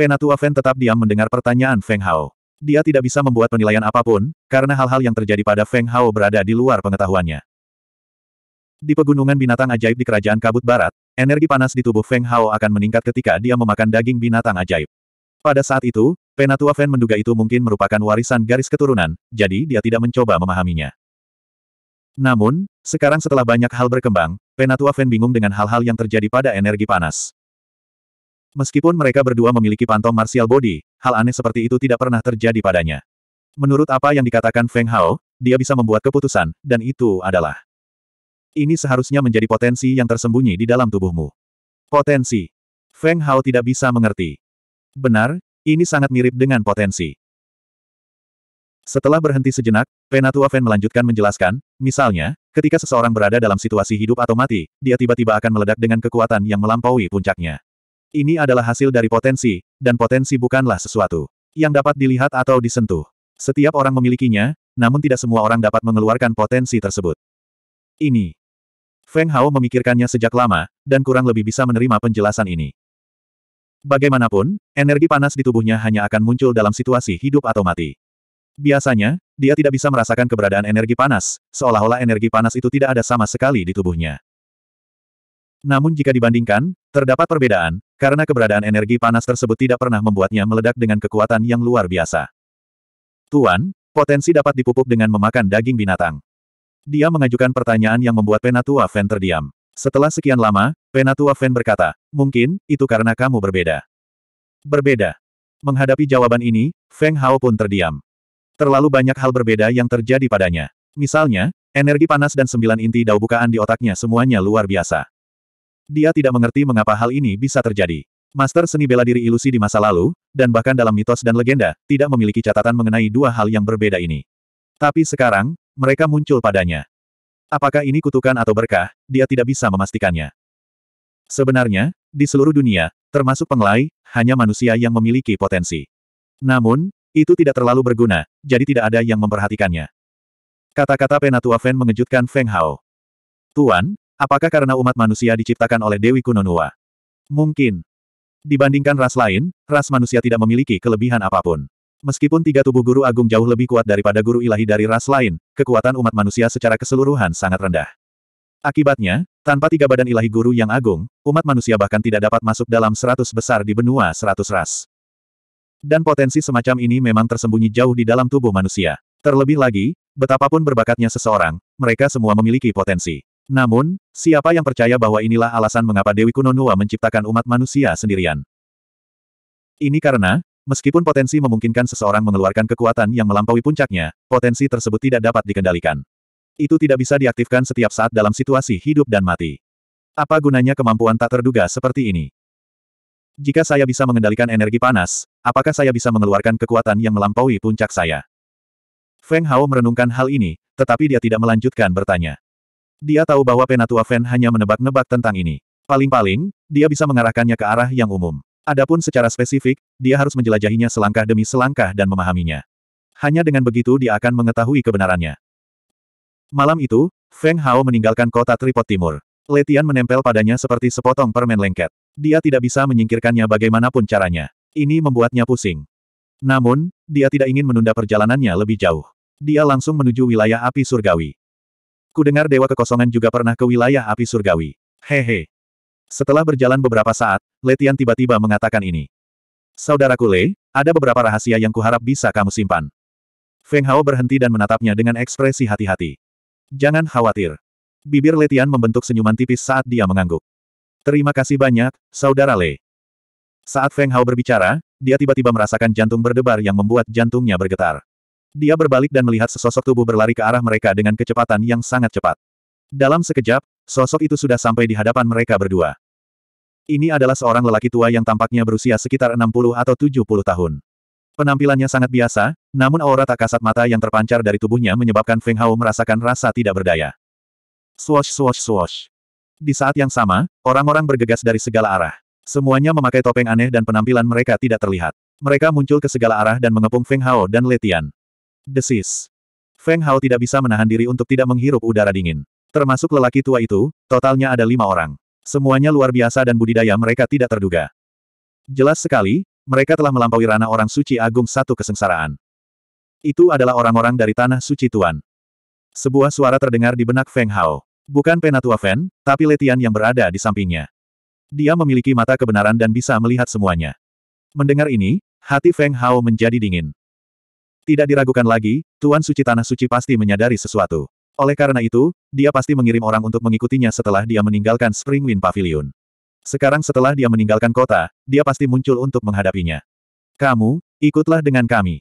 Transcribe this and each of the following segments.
Penatua Fan tetap diam mendengar pertanyaan Feng Hao. Dia tidak bisa membuat penilaian apapun, karena hal-hal yang terjadi pada Feng Hao berada di luar pengetahuannya. Di pegunungan binatang ajaib di Kerajaan Kabut Barat, energi panas di tubuh Feng Hao akan meningkat ketika dia memakan daging binatang ajaib. Pada saat itu, Penatua Fan menduga itu mungkin merupakan warisan garis keturunan, jadi dia tidak mencoba memahaminya. Namun, sekarang setelah banyak hal berkembang, Penatua Fan bingung dengan hal-hal yang terjadi pada energi panas. Meskipun mereka berdua memiliki pantom martial body, hal aneh seperti itu tidak pernah terjadi padanya. Menurut apa yang dikatakan Feng Hao, dia bisa membuat keputusan, dan itu adalah. Ini seharusnya menjadi potensi yang tersembunyi di dalam tubuhmu. Potensi. Feng Hao tidak bisa mengerti. Benar, ini sangat mirip dengan potensi. Setelah berhenti sejenak, Penatua Fen melanjutkan menjelaskan, misalnya, ketika seseorang berada dalam situasi hidup atau mati, dia tiba-tiba akan meledak dengan kekuatan yang melampaui puncaknya. Ini adalah hasil dari potensi, dan potensi bukanlah sesuatu yang dapat dilihat atau disentuh. Setiap orang memilikinya, namun tidak semua orang dapat mengeluarkan potensi tersebut. Ini. Feng Hao memikirkannya sejak lama, dan kurang lebih bisa menerima penjelasan ini. Bagaimanapun, energi panas di tubuhnya hanya akan muncul dalam situasi hidup atau mati. Biasanya, dia tidak bisa merasakan keberadaan energi panas, seolah-olah energi panas itu tidak ada sama sekali di tubuhnya. Namun jika dibandingkan, Terdapat perbedaan, karena keberadaan energi panas tersebut tidak pernah membuatnya meledak dengan kekuatan yang luar biasa. Tuan, potensi dapat dipupuk dengan memakan daging binatang. Dia mengajukan pertanyaan yang membuat Penatua Fen terdiam. Setelah sekian lama, Penatua Fen berkata, mungkin, itu karena kamu berbeda. Berbeda. Menghadapi jawaban ini, Feng Hao pun terdiam. Terlalu banyak hal berbeda yang terjadi padanya. Misalnya, energi panas dan sembilan inti dao bukaan di otaknya semuanya luar biasa. Dia tidak mengerti mengapa hal ini bisa terjadi. Master seni bela diri ilusi di masa lalu, dan bahkan dalam mitos dan legenda, tidak memiliki catatan mengenai dua hal yang berbeda ini. Tapi sekarang, mereka muncul padanya. Apakah ini kutukan atau berkah, dia tidak bisa memastikannya. Sebenarnya, di seluruh dunia, termasuk penglai, hanya manusia yang memiliki potensi. Namun, itu tidak terlalu berguna, jadi tidak ada yang memperhatikannya. Kata-kata Penatua Fen mengejutkan Feng Hao. Tuan, Apakah karena umat manusia diciptakan oleh Dewi Kunonua? Mungkin. Dibandingkan ras lain, ras manusia tidak memiliki kelebihan apapun. Meskipun tiga tubuh guru agung jauh lebih kuat daripada guru ilahi dari ras lain, kekuatan umat manusia secara keseluruhan sangat rendah. Akibatnya, tanpa tiga badan ilahi guru yang agung, umat manusia bahkan tidak dapat masuk dalam seratus besar di benua seratus ras. Dan potensi semacam ini memang tersembunyi jauh di dalam tubuh manusia. Terlebih lagi, betapapun berbakatnya seseorang, mereka semua memiliki potensi. Namun, siapa yang percaya bahwa inilah alasan mengapa Dewi Kuno Nua menciptakan umat manusia sendirian? Ini karena, meskipun potensi memungkinkan seseorang mengeluarkan kekuatan yang melampaui puncaknya, potensi tersebut tidak dapat dikendalikan. Itu tidak bisa diaktifkan setiap saat dalam situasi hidup dan mati. Apa gunanya kemampuan tak terduga seperti ini? Jika saya bisa mengendalikan energi panas, apakah saya bisa mengeluarkan kekuatan yang melampaui puncak saya? Feng Hao merenungkan hal ini, tetapi dia tidak melanjutkan bertanya. Dia tahu bahwa Penatua Fen hanya menebak-nebak tentang ini. Paling-paling, dia bisa mengarahkannya ke arah yang umum. Adapun secara spesifik, dia harus menjelajahinya selangkah demi selangkah dan memahaminya. Hanya dengan begitu dia akan mengetahui kebenarannya. Malam itu, Feng Hao meninggalkan kota Tripod Timur. Letian menempel padanya seperti sepotong permen lengket. Dia tidak bisa menyingkirkannya bagaimanapun caranya. Ini membuatnya pusing. Namun, dia tidak ingin menunda perjalanannya lebih jauh. Dia langsung menuju wilayah api surgawi. Kudengar Dewa Kekosongan juga pernah ke wilayah api surgawi. Hehe. Setelah berjalan beberapa saat, Letian tiba-tiba mengatakan ini. Saudaraku Le, ada beberapa rahasia yang kuharap bisa kamu simpan. Feng Hao berhenti dan menatapnya dengan ekspresi hati-hati. Jangan khawatir. Bibir Letian membentuk senyuman tipis saat dia mengangguk. Terima kasih banyak, Saudara Le. Saat Feng Hao berbicara, dia tiba-tiba merasakan jantung berdebar yang membuat jantungnya bergetar. Dia berbalik dan melihat sesosok tubuh berlari ke arah mereka dengan kecepatan yang sangat cepat. Dalam sekejap, sosok itu sudah sampai di hadapan mereka berdua. Ini adalah seorang lelaki tua yang tampaknya berusia sekitar 60 atau 70 tahun. Penampilannya sangat biasa, namun aura tak kasat mata yang terpancar dari tubuhnya menyebabkan Feng Hao merasakan rasa tidak berdaya. Swash swash swash. Di saat yang sama, orang-orang bergegas dari segala arah. Semuanya memakai topeng aneh dan penampilan mereka tidak terlihat. Mereka muncul ke segala arah dan mengepung Feng Hao dan Letian. Desis. Feng Hao tidak bisa menahan diri untuk tidak menghirup udara dingin. Termasuk lelaki tua itu, totalnya ada lima orang. Semuanya luar biasa dan budidaya mereka tidak terduga. Jelas sekali, mereka telah melampaui ranah orang suci agung satu kesengsaraan. Itu adalah orang-orang dari tanah suci Tuan. Sebuah suara terdengar di benak Feng Hao. Bukan Penatua Fen, tapi Letian yang berada di sampingnya. Dia memiliki mata kebenaran dan bisa melihat semuanya. Mendengar ini, hati Feng Hao menjadi dingin. Tidak diragukan lagi, Tuan Suci Tanah Suci pasti menyadari sesuatu. Oleh karena itu, dia pasti mengirim orang untuk mengikutinya setelah dia meninggalkan Spring Wind Pavilion. Sekarang setelah dia meninggalkan kota, dia pasti muncul untuk menghadapinya. Kamu, ikutlah dengan kami.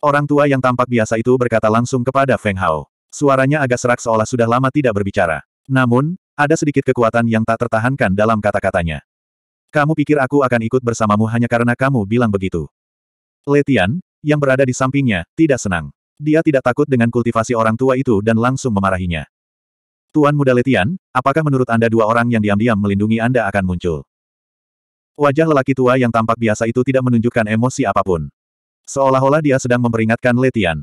Orang tua yang tampak biasa itu berkata langsung kepada Feng Hao. Suaranya agak serak seolah sudah lama tidak berbicara. Namun, ada sedikit kekuatan yang tak tertahankan dalam kata-katanya. Kamu pikir aku akan ikut bersamamu hanya karena kamu bilang begitu. Letian, yang berada di sampingnya, tidak senang. Dia tidak takut dengan kultivasi orang tua itu dan langsung memarahinya. Tuan Muda Letian, apakah menurut Anda dua orang yang diam-diam melindungi Anda akan muncul? Wajah lelaki tua yang tampak biasa itu tidak menunjukkan emosi apapun. Seolah-olah dia sedang memperingatkan Letian.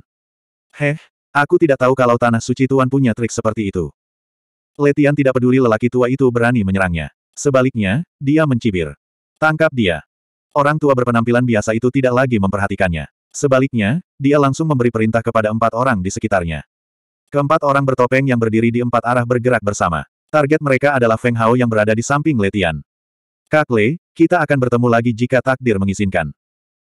Heh, aku tidak tahu kalau Tanah Suci Tuan punya trik seperti itu. Letian tidak peduli lelaki tua itu berani menyerangnya. Sebaliknya, dia mencibir. Tangkap dia. Orang tua berpenampilan biasa itu tidak lagi memperhatikannya. Sebaliknya, dia langsung memberi perintah kepada empat orang di sekitarnya. Keempat orang bertopeng yang berdiri di empat arah bergerak bersama. Target mereka adalah Feng Hao yang berada di samping Letian. Kak Le, kita akan bertemu lagi jika takdir mengizinkan.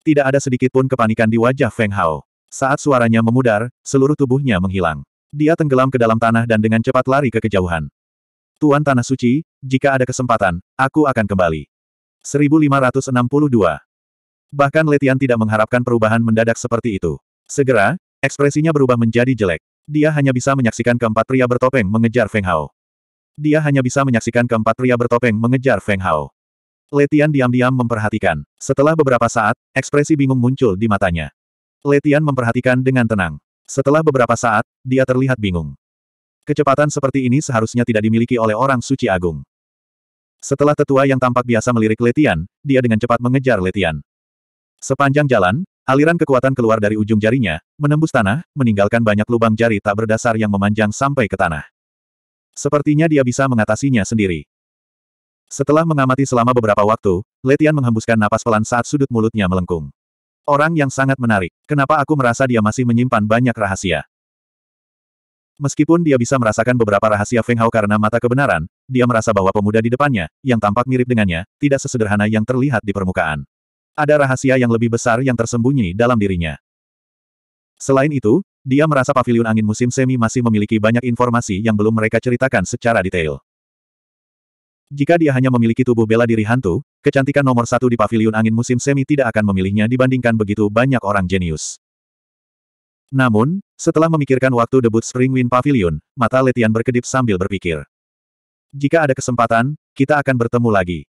Tidak ada sedikit pun kepanikan di wajah Feng Hao. Saat suaranya memudar, seluruh tubuhnya menghilang. Dia tenggelam ke dalam tanah dan dengan cepat lari ke kejauhan. Tuan Tanah Suci, jika ada kesempatan, aku akan kembali. 1562 Bahkan Letian tidak mengharapkan perubahan mendadak seperti itu. Segera, ekspresinya berubah menjadi jelek. Dia hanya bisa menyaksikan keempat pria bertopeng mengejar Feng Hao. Dia hanya bisa menyaksikan keempat pria bertopeng mengejar Feng Hao. Letian diam-diam memperhatikan. Setelah beberapa saat, ekspresi bingung muncul di matanya. Letian memperhatikan dengan tenang. Setelah beberapa saat, dia terlihat bingung. Kecepatan seperti ini seharusnya tidak dimiliki oleh orang suci agung. Setelah tetua yang tampak biasa melirik Letian, dia dengan cepat mengejar Letian. Sepanjang jalan, aliran kekuatan keluar dari ujung jarinya, menembus tanah, meninggalkan banyak lubang jari tak berdasar yang memanjang sampai ke tanah. Sepertinya dia bisa mengatasinya sendiri. Setelah mengamati selama beberapa waktu, Letian menghembuskan napas pelan saat sudut mulutnya melengkung. Orang yang sangat menarik, kenapa aku merasa dia masih menyimpan banyak rahasia? Meskipun dia bisa merasakan beberapa rahasia Feng Hao karena mata kebenaran, dia merasa bahwa pemuda di depannya, yang tampak mirip dengannya, tidak sesederhana yang terlihat di permukaan ada rahasia yang lebih besar yang tersembunyi dalam dirinya. Selain itu, dia merasa Pavilion angin musim semi masih memiliki banyak informasi yang belum mereka ceritakan secara detail. Jika dia hanya memiliki tubuh bela diri hantu, kecantikan nomor satu di Pavilion angin musim semi tidak akan memilihnya dibandingkan begitu banyak orang jenius. Namun, setelah memikirkan waktu debut Spring Wind Pavilion, mata Letian berkedip sambil berpikir. Jika ada kesempatan, kita akan bertemu lagi.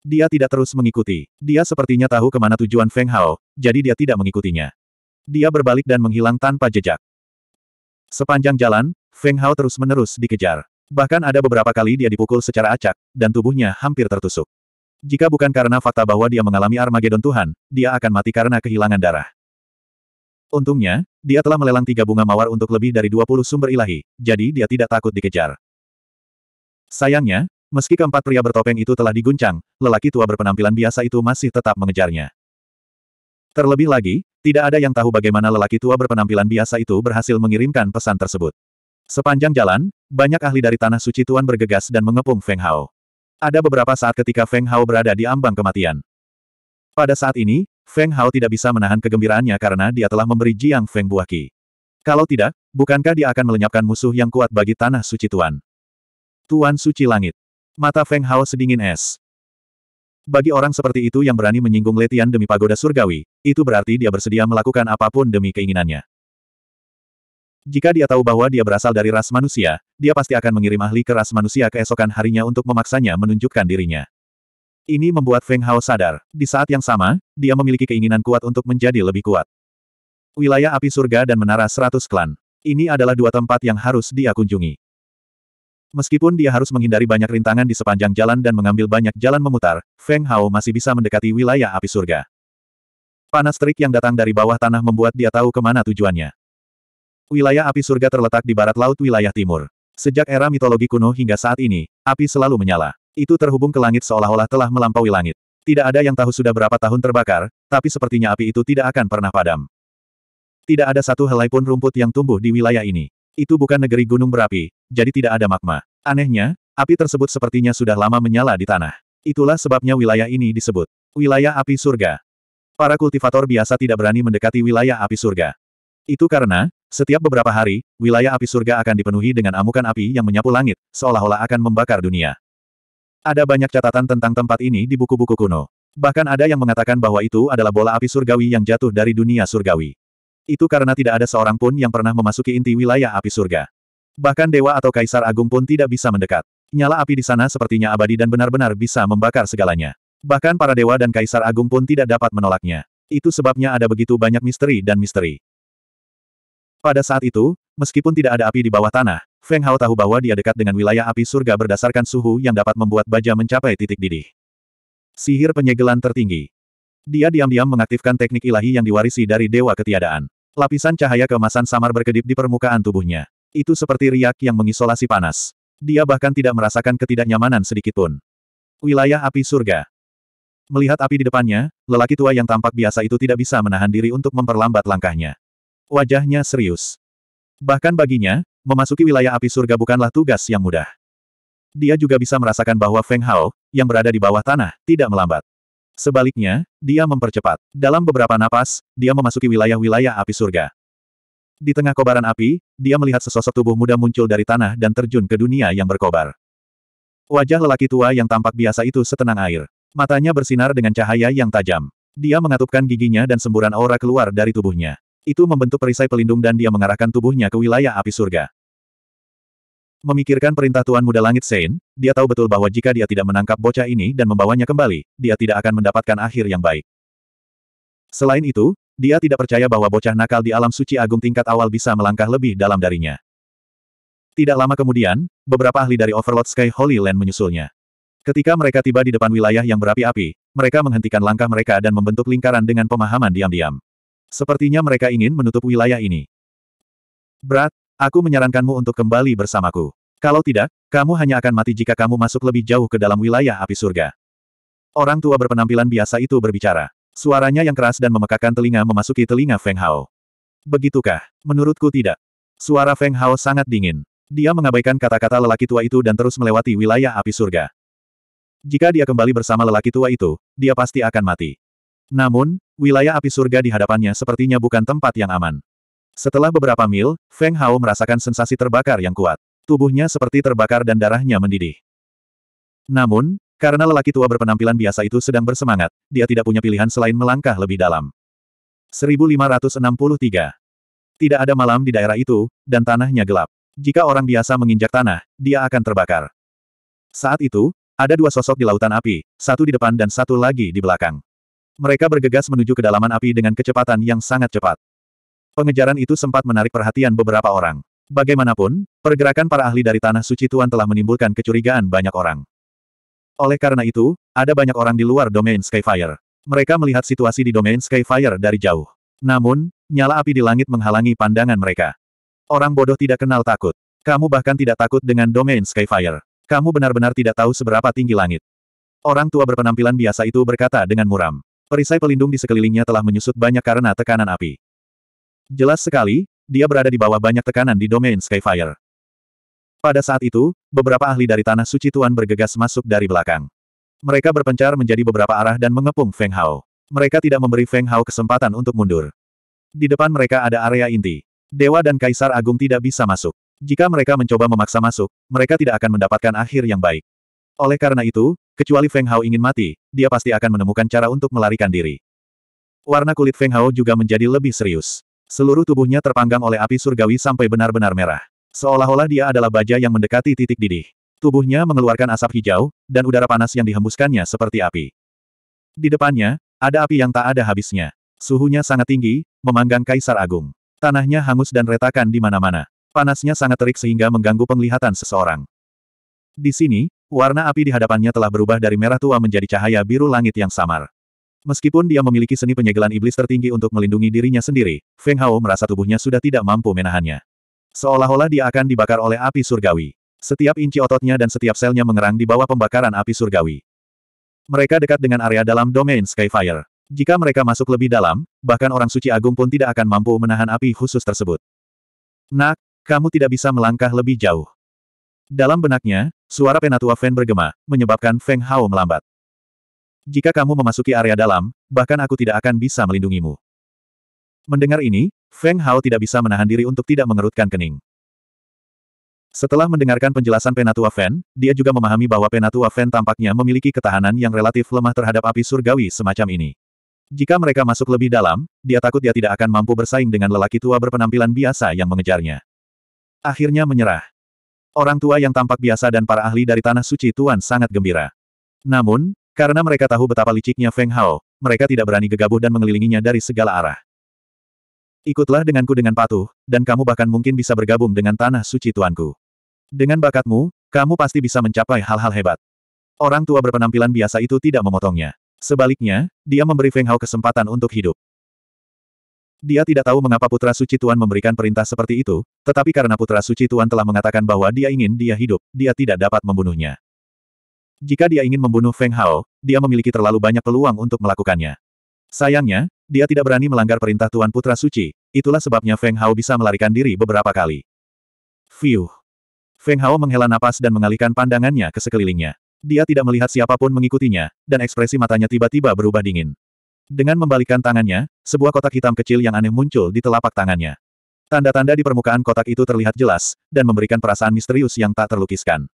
Dia tidak terus mengikuti. Dia sepertinya tahu kemana tujuan Feng Hao, jadi dia tidak mengikutinya. Dia berbalik dan menghilang tanpa jejak. Sepanjang jalan, Feng Hao terus-menerus dikejar. Bahkan ada beberapa kali dia dipukul secara acak, dan tubuhnya hampir tertusuk. Jika bukan karena fakta bahwa dia mengalami Armageddon Tuhan, dia akan mati karena kehilangan darah. Untungnya, dia telah melelang tiga bunga mawar untuk lebih dari 20 sumber ilahi, jadi dia tidak takut dikejar. Sayangnya, Meski keempat pria bertopeng itu telah diguncang, lelaki tua berpenampilan biasa itu masih tetap mengejarnya. Terlebih lagi, tidak ada yang tahu bagaimana lelaki tua berpenampilan biasa itu berhasil mengirimkan pesan tersebut. Sepanjang jalan, banyak ahli dari Tanah Suci Tuan bergegas dan mengepung Feng Hao. Ada beberapa saat ketika Feng Hao berada di ambang kematian. Pada saat ini, Feng Hao tidak bisa menahan kegembiraannya karena dia telah memberi Jiang Feng buah ki. Kalau tidak, bukankah dia akan melenyapkan musuh yang kuat bagi Tanah Suci Tuan? Tuan Suci Langit. Mata Feng Hao sedingin es. Bagi orang seperti itu yang berani menyinggung Letian demi pagoda surgawi, itu berarti dia bersedia melakukan apapun demi keinginannya. Jika dia tahu bahwa dia berasal dari ras manusia, dia pasti akan mengirim ahli ke ras manusia keesokan harinya untuk memaksanya menunjukkan dirinya. Ini membuat Feng Hao sadar, di saat yang sama, dia memiliki keinginan kuat untuk menjadi lebih kuat. Wilayah api surga dan menara seratus klan. Ini adalah dua tempat yang harus dia kunjungi. Meskipun dia harus menghindari banyak rintangan di sepanjang jalan dan mengambil banyak jalan memutar, Feng Hao masih bisa mendekati wilayah api surga. Panas terik yang datang dari bawah tanah membuat dia tahu kemana tujuannya. Wilayah api surga terletak di barat laut wilayah timur. Sejak era mitologi kuno hingga saat ini, api selalu menyala. Itu terhubung ke langit seolah-olah telah melampaui langit. Tidak ada yang tahu sudah berapa tahun terbakar, tapi sepertinya api itu tidak akan pernah padam. Tidak ada satu helai pun rumput yang tumbuh di wilayah ini. Itu bukan negeri gunung berapi, jadi tidak ada magma. Anehnya, api tersebut sepertinya sudah lama menyala di tanah. Itulah sebabnya wilayah ini disebut wilayah api surga. Para kultivator biasa tidak berani mendekati wilayah api surga. Itu karena, setiap beberapa hari, wilayah api surga akan dipenuhi dengan amukan api yang menyapu langit, seolah-olah akan membakar dunia. Ada banyak catatan tentang tempat ini di buku-buku kuno. Bahkan ada yang mengatakan bahwa itu adalah bola api surgawi yang jatuh dari dunia surgawi. Itu karena tidak ada seorang pun yang pernah memasuki inti wilayah api surga. Bahkan dewa atau kaisar agung pun tidak bisa mendekat. Nyala api di sana sepertinya abadi dan benar-benar bisa membakar segalanya. Bahkan para dewa dan kaisar agung pun tidak dapat menolaknya. Itu sebabnya ada begitu banyak misteri dan misteri. Pada saat itu, meskipun tidak ada api di bawah tanah, Feng Hao tahu bahwa dia dekat dengan wilayah api surga berdasarkan suhu yang dapat membuat baja mencapai titik didih. Sihir penyegelan tertinggi. Dia diam-diam mengaktifkan teknik ilahi yang diwarisi dari dewa ketiadaan. Lapisan cahaya kemasan samar berkedip di permukaan tubuhnya. Itu seperti riak yang mengisolasi panas. Dia bahkan tidak merasakan ketidaknyamanan sedikitpun. Wilayah api surga. Melihat api di depannya, lelaki tua yang tampak biasa itu tidak bisa menahan diri untuk memperlambat langkahnya. Wajahnya serius. Bahkan baginya, memasuki wilayah api surga bukanlah tugas yang mudah. Dia juga bisa merasakan bahwa Feng Hao, yang berada di bawah tanah, tidak melambat. Sebaliknya, dia mempercepat. Dalam beberapa napas, dia memasuki wilayah-wilayah api surga. Di tengah kobaran api, dia melihat sesosok tubuh muda muncul dari tanah dan terjun ke dunia yang berkobar. Wajah lelaki tua yang tampak biasa itu setenang air. Matanya bersinar dengan cahaya yang tajam. Dia mengatupkan giginya dan semburan aura keluar dari tubuhnya. Itu membentuk perisai pelindung dan dia mengarahkan tubuhnya ke wilayah api surga. Memikirkan perintah Tuan Muda Langit Sein, dia tahu betul bahwa jika dia tidak menangkap bocah ini dan membawanya kembali, dia tidak akan mendapatkan akhir yang baik. Selain itu, dia tidak percaya bahwa bocah nakal di alam suci agung tingkat awal bisa melangkah lebih dalam darinya. Tidak lama kemudian, beberapa ahli dari Overlord Sky Holy Land menyusulnya. Ketika mereka tiba di depan wilayah yang berapi-api, mereka menghentikan langkah mereka dan membentuk lingkaran dengan pemahaman diam-diam. Sepertinya mereka ingin menutup wilayah ini. Berat, Aku menyarankanmu untuk kembali bersamaku. Kalau tidak, kamu hanya akan mati jika kamu masuk lebih jauh ke dalam wilayah api surga. Orang tua berpenampilan biasa itu berbicara. Suaranya yang keras dan memekakan telinga memasuki telinga Feng Hao. Begitukah? Menurutku tidak. Suara Feng Hao sangat dingin. Dia mengabaikan kata-kata lelaki tua itu dan terus melewati wilayah api surga. Jika dia kembali bersama lelaki tua itu, dia pasti akan mati. Namun, wilayah api surga di hadapannya sepertinya bukan tempat yang aman. Setelah beberapa mil, Feng Hao merasakan sensasi terbakar yang kuat. Tubuhnya seperti terbakar dan darahnya mendidih. Namun, karena lelaki tua berpenampilan biasa itu sedang bersemangat, dia tidak punya pilihan selain melangkah lebih dalam. 1563. Tidak ada malam di daerah itu, dan tanahnya gelap. Jika orang biasa menginjak tanah, dia akan terbakar. Saat itu, ada dua sosok di lautan api, satu di depan dan satu lagi di belakang. Mereka bergegas menuju kedalaman api dengan kecepatan yang sangat cepat. Pengejaran itu sempat menarik perhatian beberapa orang. Bagaimanapun, pergerakan para ahli dari Tanah Suci Tuan telah menimbulkan kecurigaan banyak orang. Oleh karena itu, ada banyak orang di luar domain Skyfire. Mereka melihat situasi di domain Skyfire dari jauh. Namun, nyala api di langit menghalangi pandangan mereka. Orang bodoh tidak kenal takut. Kamu bahkan tidak takut dengan domain Skyfire. Kamu benar-benar tidak tahu seberapa tinggi langit. Orang tua berpenampilan biasa itu berkata dengan muram. Perisai pelindung di sekelilingnya telah menyusut banyak karena tekanan api. Jelas sekali, dia berada di bawah banyak tekanan di domain Skyfire. Pada saat itu, beberapa ahli dari Tanah Suci Tuan bergegas masuk dari belakang. Mereka berpencar menjadi beberapa arah dan mengepung Feng Hao. Mereka tidak memberi Feng Hao kesempatan untuk mundur. Di depan mereka ada area inti. Dewa dan Kaisar Agung tidak bisa masuk. Jika mereka mencoba memaksa masuk, mereka tidak akan mendapatkan akhir yang baik. Oleh karena itu, kecuali Feng Hao ingin mati, dia pasti akan menemukan cara untuk melarikan diri. Warna kulit Feng Hao juga menjadi lebih serius. Seluruh tubuhnya terpanggang oleh api surgawi sampai benar-benar merah. Seolah-olah dia adalah baja yang mendekati titik didih. Tubuhnya mengeluarkan asap hijau, dan udara panas yang dihembuskannya seperti api. Di depannya, ada api yang tak ada habisnya. Suhunya sangat tinggi, memanggang Kaisar Agung. Tanahnya hangus dan retakan di mana-mana. Panasnya sangat terik sehingga mengganggu penglihatan seseorang. Di sini, warna api di hadapannya telah berubah dari merah tua menjadi cahaya biru langit yang samar. Meskipun dia memiliki seni penyegelan iblis tertinggi untuk melindungi dirinya sendiri, Feng Hao merasa tubuhnya sudah tidak mampu menahannya. Seolah-olah dia akan dibakar oleh api surgawi. Setiap inci ototnya dan setiap selnya mengerang di bawah pembakaran api surgawi. Mereka dekat dengan area dalam domain Skyfire. Jika mereka masuk lebih dalam, bahkan orang suci agung pun tidak akan mampu menahan api khusus tersebut. Nak, kamu tidak bisa melangkah lebih jauh. Dalam benaknya, suara penatua Feng bergema, menyebabkan Feng Hao melambat. Jika kamu memasuki area dalam, bahkan aku tidak akan bisa melindungimu. Mendengar ini, Feng Hao tidak bisa menahan diri untuk tidak mengerutkan kening. Setelah mendengarkan penjelasan Penatua Fen, dia juga memahami bahwa Penatua Fen tampaknya memiliki ketahanan yang relatif lemah terhadap api surgawi semacam ini. Jika mereka masuk lebih dalam, dia takut dia tidak akan mampu bersaing dengan lelaki tua berpenampilan biasa yang mengejarnya. Akhirnya menyerah. Orang tua yang tampak biasa dan para ahli dari Tanah Suci Tuan sangat gembira. Namun, karena mereka tahu betapa liciknya Feng Hao, mereka tidak berani gegabah dan mengelilinginya dari segala arah. Ikutlah denganku dengan patuh, dan kamu bahkan mungkin bisa bergabung dengan tanah suci tuanku. Dengan bakatmu, kamu pasti bisa mencapai hal-hal hebat. Orang tua berpenampilan biasa itu tidak memotongnya. Sebaliknya, dia memberi Feng Hao kesempatan untuk hidup. Dia tidak tahu mengapa Putra Suci Tuan memberikan perintah seperti itu, tetapi karena Putra Suci Tuan telah mengatakan bahwa dia ingin dia hidup, dia tidak dapat membunuhnya. Jika dia ingin membunuh Feng Hao, dia memiliki terlalu banyak peluang untuk melakukannya. Sayangnya, dia tidak berani melanggar perintah Tuan Putra Suci, itulah sebabnya Feng Hao bisa melarikan diri beberapa kali. Fiuh. Feng Hao menghela napas dan mengalihkan pandangannya ke sekelilingnya. Dia tidak melihat siapapun mengikutinya, dan ekspresi matanya tiba-tiba berubah dingin. Dengan membalikkan tangannya, sebuah kotak hitam kecil yang aneh muncul di telapak tangannya. Tanda-tanda di permukaan kotak itu terlihat jelas, dan memberikan perasaan misterius yang tak terlukiskan.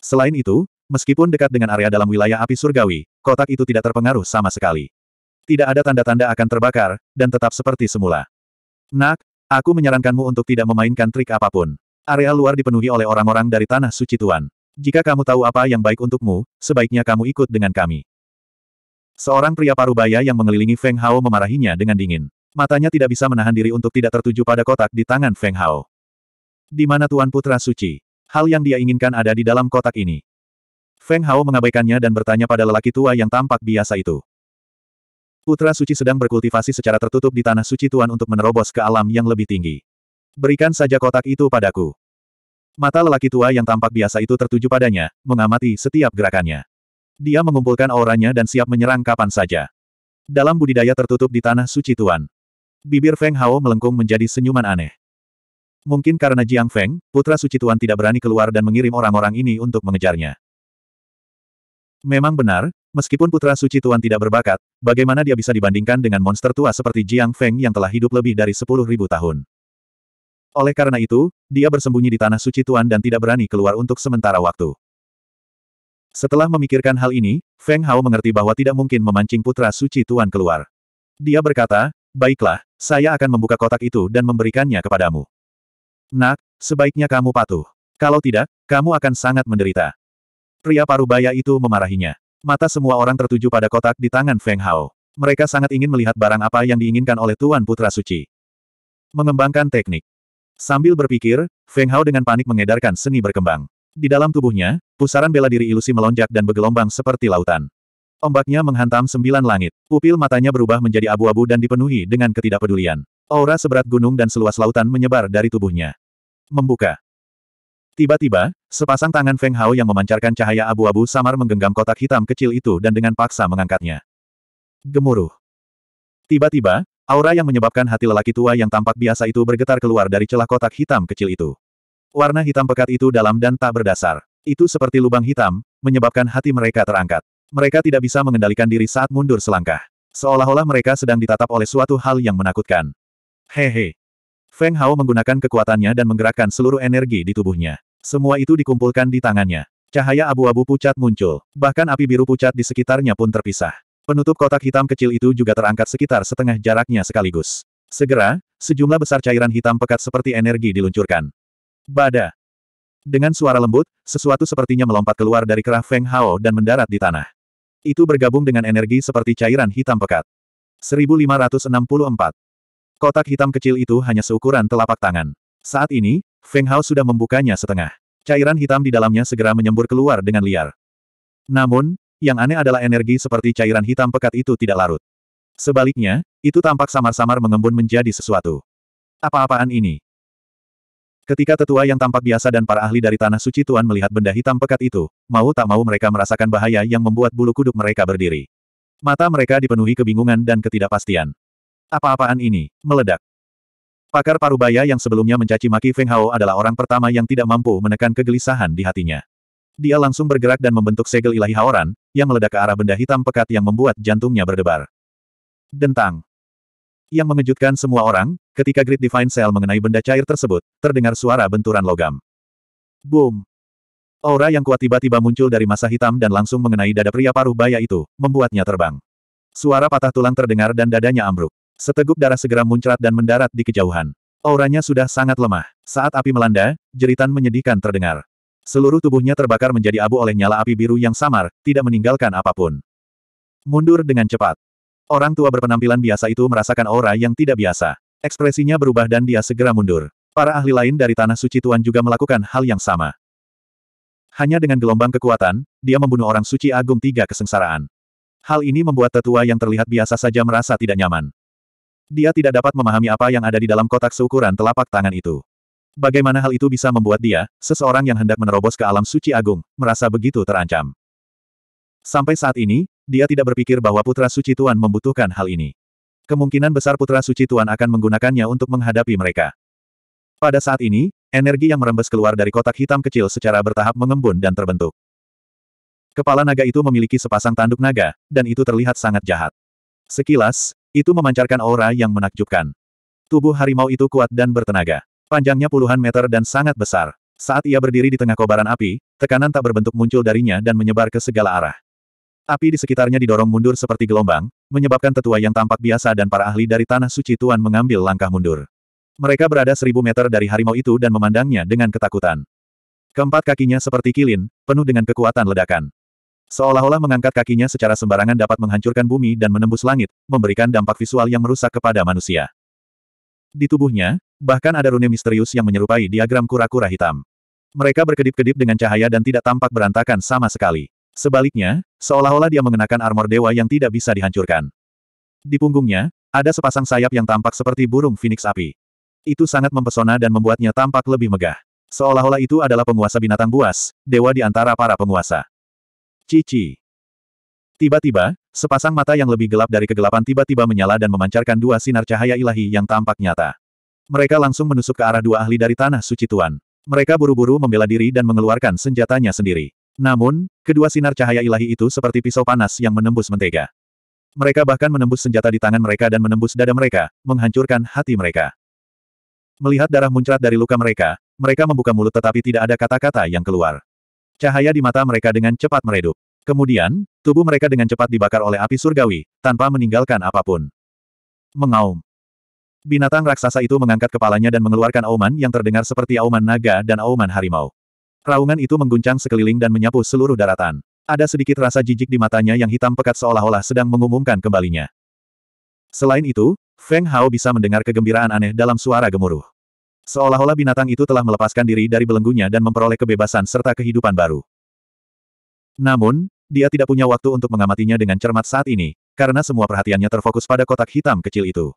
Selain itu, Meskipun dekat dengan area dalam wilayah api surgawi, kotak itu tidak terpengaruh sama sekali. Tidak ada tanda-tanda akan terbakar, dan tetap seperti semula. Nak, aku menyarankanmu untuk tidak memainkan trik apapun. Area luar dipenuhi oleh orang-orang dari Tanah Suci Tuan. Jika kamu tahu apa yang baik untukmu, sebaiknya kamu ikut dengan kami. Seorang pria parubaya yang mengelilingi Feng Hao memarahinya dengan dingin. Matanya tidak bisa menahan diri untuk tidak tertuju pada kotak di tangan Feng Hao. Di mana Tuan Putra Suci? Hal yang dia inginkan ada di dalam kotak ini. Feng Hao mengabaikannya dan bertanya pada lelaki tua yang tampak biasa itu. Putra suci sedang berkultivasi secara tertutup di tanah suci Tuan untuk menerobos ke alam yang lebih tinggi. Berikan saja kotak itu padaku. Mata lelaki tua yang tampak biasa itu tertuju padanya, mengamati setiap gerakannya. Dia mengumpulkan auranya dan siap menyerang kapan saja. Dalam budidaya tertutup di tanah suci Tuan. Bibir Feng Hao melengkung menjadi senyuman aneh. Mungkin karena Jiang Feng, putra suci Tuan tidak berani keluar dan mengirim orang-orang ini untuk mengejarnya. Memang benar, meskipun putra suci tuan tidak berbakat, bagaimana dia bisa dibandingkan dengan monster tua seperti Jiang Feng yang telah hidup lebih dari sepuluh ribu tahun. Oleh karena itu, dia bersembunyi di tanah suci tuan dan tidak berani keluar untuk sementara waktu. Setelah memikirkan hal ini, Feng Hao mengerti bahwa tidak mungkin memancing putra suci tuan keluar. Dia berkata, baiklah, saya akan membuka kotak itu dan memberikannya kepadamu. Nak, sebaiknya kamu patuh. Kalau tidak, kamu akan sangat menderita. Pria parubaya itu memarahinya. Mata semua orang tertuju pada kotak di tangan Feng Hao. Mereka sangat ingin melihat barang apa yang diinginkan oleh Tuan Putra Suci. Mengembangkan teknik. Sambil berpikir, Feng Hao dengan panik mengedarkan seni berkembang. Di dalam tubuhnya, pusaran bela diri ilusi melonjak dan bergelombang seperti lautan. Ombaknya menghantam sembilan langit. Pupil matanya berubah menjadi abu-abu dan dipenuhi dengan ketidakpedulian. Aura seberat gunung dan seluas lautan menyebar dari tubuhnya. Membuka. Tiba-tiba, sepasang tangan Feng Hao yang memancarkan cahaya abu-abu samar menggenggam kotak hitam kecil itu dan dengan paksa mengangkatnya. Gemuruh. Tiba-tiba, aura yang menyebabkan hati lelaki tua yang tampak biasa itu bergetar keluar dari celah kotak hitam kecil itu. Warna hitam pekat itu dalam dan tak berdasar. Itu seperti lubang hitam, menyebabkan hati mereka terangkat. Mereka tidak bisa mengendalikan diri saat mundur selangkah. Seolah-olah mereka sedang ditatap oleh suatu hal yang menakutkan. Hehe. Feng Hao menggunakan kekuatannya dan menggerakkan seluruh energi di tubuhnya. Semua itu dikumpulkan di tangannya. Cahaya abu-abu pucat muncul. Bahkan api biru pucat di sekitarnya pun terpisah. Penutup kotak hitam kecil itu juga terangkat sekitar setengah jaraknya sekaligus. Segera, sejumlah besar cairan hitam pekat seperti energi diluncurkan. Bada. Dengan suara lembut, sesuatu sepertinya melompat keluar dari kerah Feng Hao dan mendarat di tanah. Itu bergabung dengan energi seperti cairan hitam pekat. 1564. Kotak hitam kecil itu hanya seukuran telapak tangan. Saat ini, Feng Hao sudah membukanya setengah. Cairan hitam di dalamnya segera menyembur keluar dengan liar. Namun, yang aneh adalah energi seperti cairan hitam pekat itu tidak larut. Sebaliknya, itu tampak samar-samar mengembun menjadi sesuatu. Apa-apaan ini? Ketika tetua yang tampak biasa dan para ahli dari Tanah Suci Tuan melihat benda hitam pekat itu, mau tak mau mereka merasakan bahaya yang membuat bulu kuduk mereka berdiri. Mata mereka dipenuhi kebingungan dan ketidakpastian. Apa-apaan ini? Meledak. Pakar Parubaya yang sebelumnya mencaci maki Feng Hao adalah orang pertama yang tidak mampu menekan kegelisahan di hatinya. Dia langsung bergerak dan membentuk segel ilahi Haoran, yang meledak ke arah benda hitam pekat yang membuat jantungnya berdebar. Dentang. Yang mengejutkan semua orang, ketika Great Divine Cell mengenai benda cair tersebut, terdengar suara benturan logam. Boom! Aura yang kuat tiba-tiba muncul dari masa hitam dan langsung mengenai dada pria paruh baya itu, membuatnya terbang. Suara patah tulang terdengar dan dadanya ambruk. Seteguk darah segera muncrat dan mendarat di kejauhan. Auranya sudah sangat lemah. Saat api melanda, jeritan menyedihkan terdengar. Seluruh tubuhnya terbakar menjadi abu oleh nyala api biru yang samar, tidak meninggalkan apapun. Mundur dengan cepat. Orang tua berpenampilan biasa itu merasakan aura yang tidak biasa. Ekspresinya berubah dan dia segera mundur. Para ahli lain dari Tanah Suci Tuan juga melakukan hal yang sama. Hanya dengan gelombang kekuatan, dia membunuh orang suci agung tiga kesengsaraan. Hal ini membuat tetua yang terlihat biasa saja merasa tidak nyaman. Dia tidak dapat memahami apa yang ada di dalam kotak seukuran telapak tangan itu. Bagaimana hal itu bisa membuat dia, seseorang yang hendak menerobos ke alam suci agung, merasa begitu terancam. Sampai saat ini, dia tidak berpikir bahwa putra suci Tuan membutuhkan hal ini. Kemungkinan besar putra suci Tuan akan menggunakannya untuk menghadapi mereka. Pada saat ini, energi yang merembes keluar dari kotak hitam kecil secara bertahap mengembun dan terbentuk. Kepala naga itu memiliki sepasang tanduk naga, dan itu terlihat sangat jahat. Sekilas, itu memancarkan aura yang menakjubkan. Tubuh harimau itu kuat dan bertenaga. Panjangnya puluhan meter dan sangat besar. Saat ia berdiri di tengah kobaran api, tekanan tak berbentuk muncul darinya dan menyebar ke segala arah. Api di sekitarnya didorong mundur seperti gelombang, menyebabkan tetua yang tampak biasa dan para ahli dari Tanah Suci Tuan mengambil langkah mundur. Mereka berada seribu meter dari harimau itu dan memandangnya dengan ketakutan. Keempat kakinya seperti kilin, penuh dengan kekuatan ledakan. Seolah-olah mengangkat kakinya secara sembarangan dapat menghancurkan bumi dan menembus langit, memberikan dampak visual yang merusak kepada manusia. Di tubuhnya, bahkan ada rune misterius yang menyerupai diagram kura-kura hitam. Mereka berkedip-kedip dengan cahaya dan tidak tampak berantakan sama sekali. Sebaliknya, seolah-olah dia mengenakan armor dewa yang tidak bisa dihancurkan. Di punggungnya, ada sepasang sayap yang tampak seperti burung phoenix api. Itu sangat mempesona dan membuatnya tampak lebih megah. Seolah-olah itu adalah penguasa binatang buas, dewa di antara para penguasa. Cici. Tiba-tiba, sepasang mata yang lebih gelap dari kegelapan tiba-tiba menyala dan memancarkan dua sinar cahaya ilahi yang tampak nyata. Mereka langsung menusuk ke arah dua ahli dari tanah suci Tuan. Mereka buru-buru membela diri dan mengeluarkan senjatanya sendiri. Namun, kedua sinar cahaya ilahi itu seperti pisau panas yang menembus mentega. Mereka bahkan menembus senjata di tangan mereka dan menembus dada mereka, menghancurkan hati mereka. Melihat darah muncrat dari luka mereka, mereka membuka mulut tetapi tidak ada kata-kata yang keluar. Cahaya di mata mereka dengan cepat meredup. Kemudian, tubuh mereka dengan cepat dibakar oleh api surgawi, tanpa meninggalkan apapun. Mengaum. Binatang raksasa itu mengangkat kepalanya dan mengeluarkan auman yang terdengar seperti auman naga dan auman harimau. Raungan itu mengguncang sekeliling dan menyapu seluruh daratan. Ada sedikit rasa jijik di matanya yang hitam pekat seolah-olah sedang mengumumkan kembalinya. Selain itu, Feng Hao bisa mendengar kegembiraan aneh dalam suara gemuruh. Seolah-olah binatang itu telah melepaskan diri dari belenggunya dan memperoleh kebebasan serta kehidupan baru. Namun, dia tidak punya waktu untuk mengamatinya dengan cermat saat ini, karena semua perhatiannya terfokus pada kotak hitam kecil itu.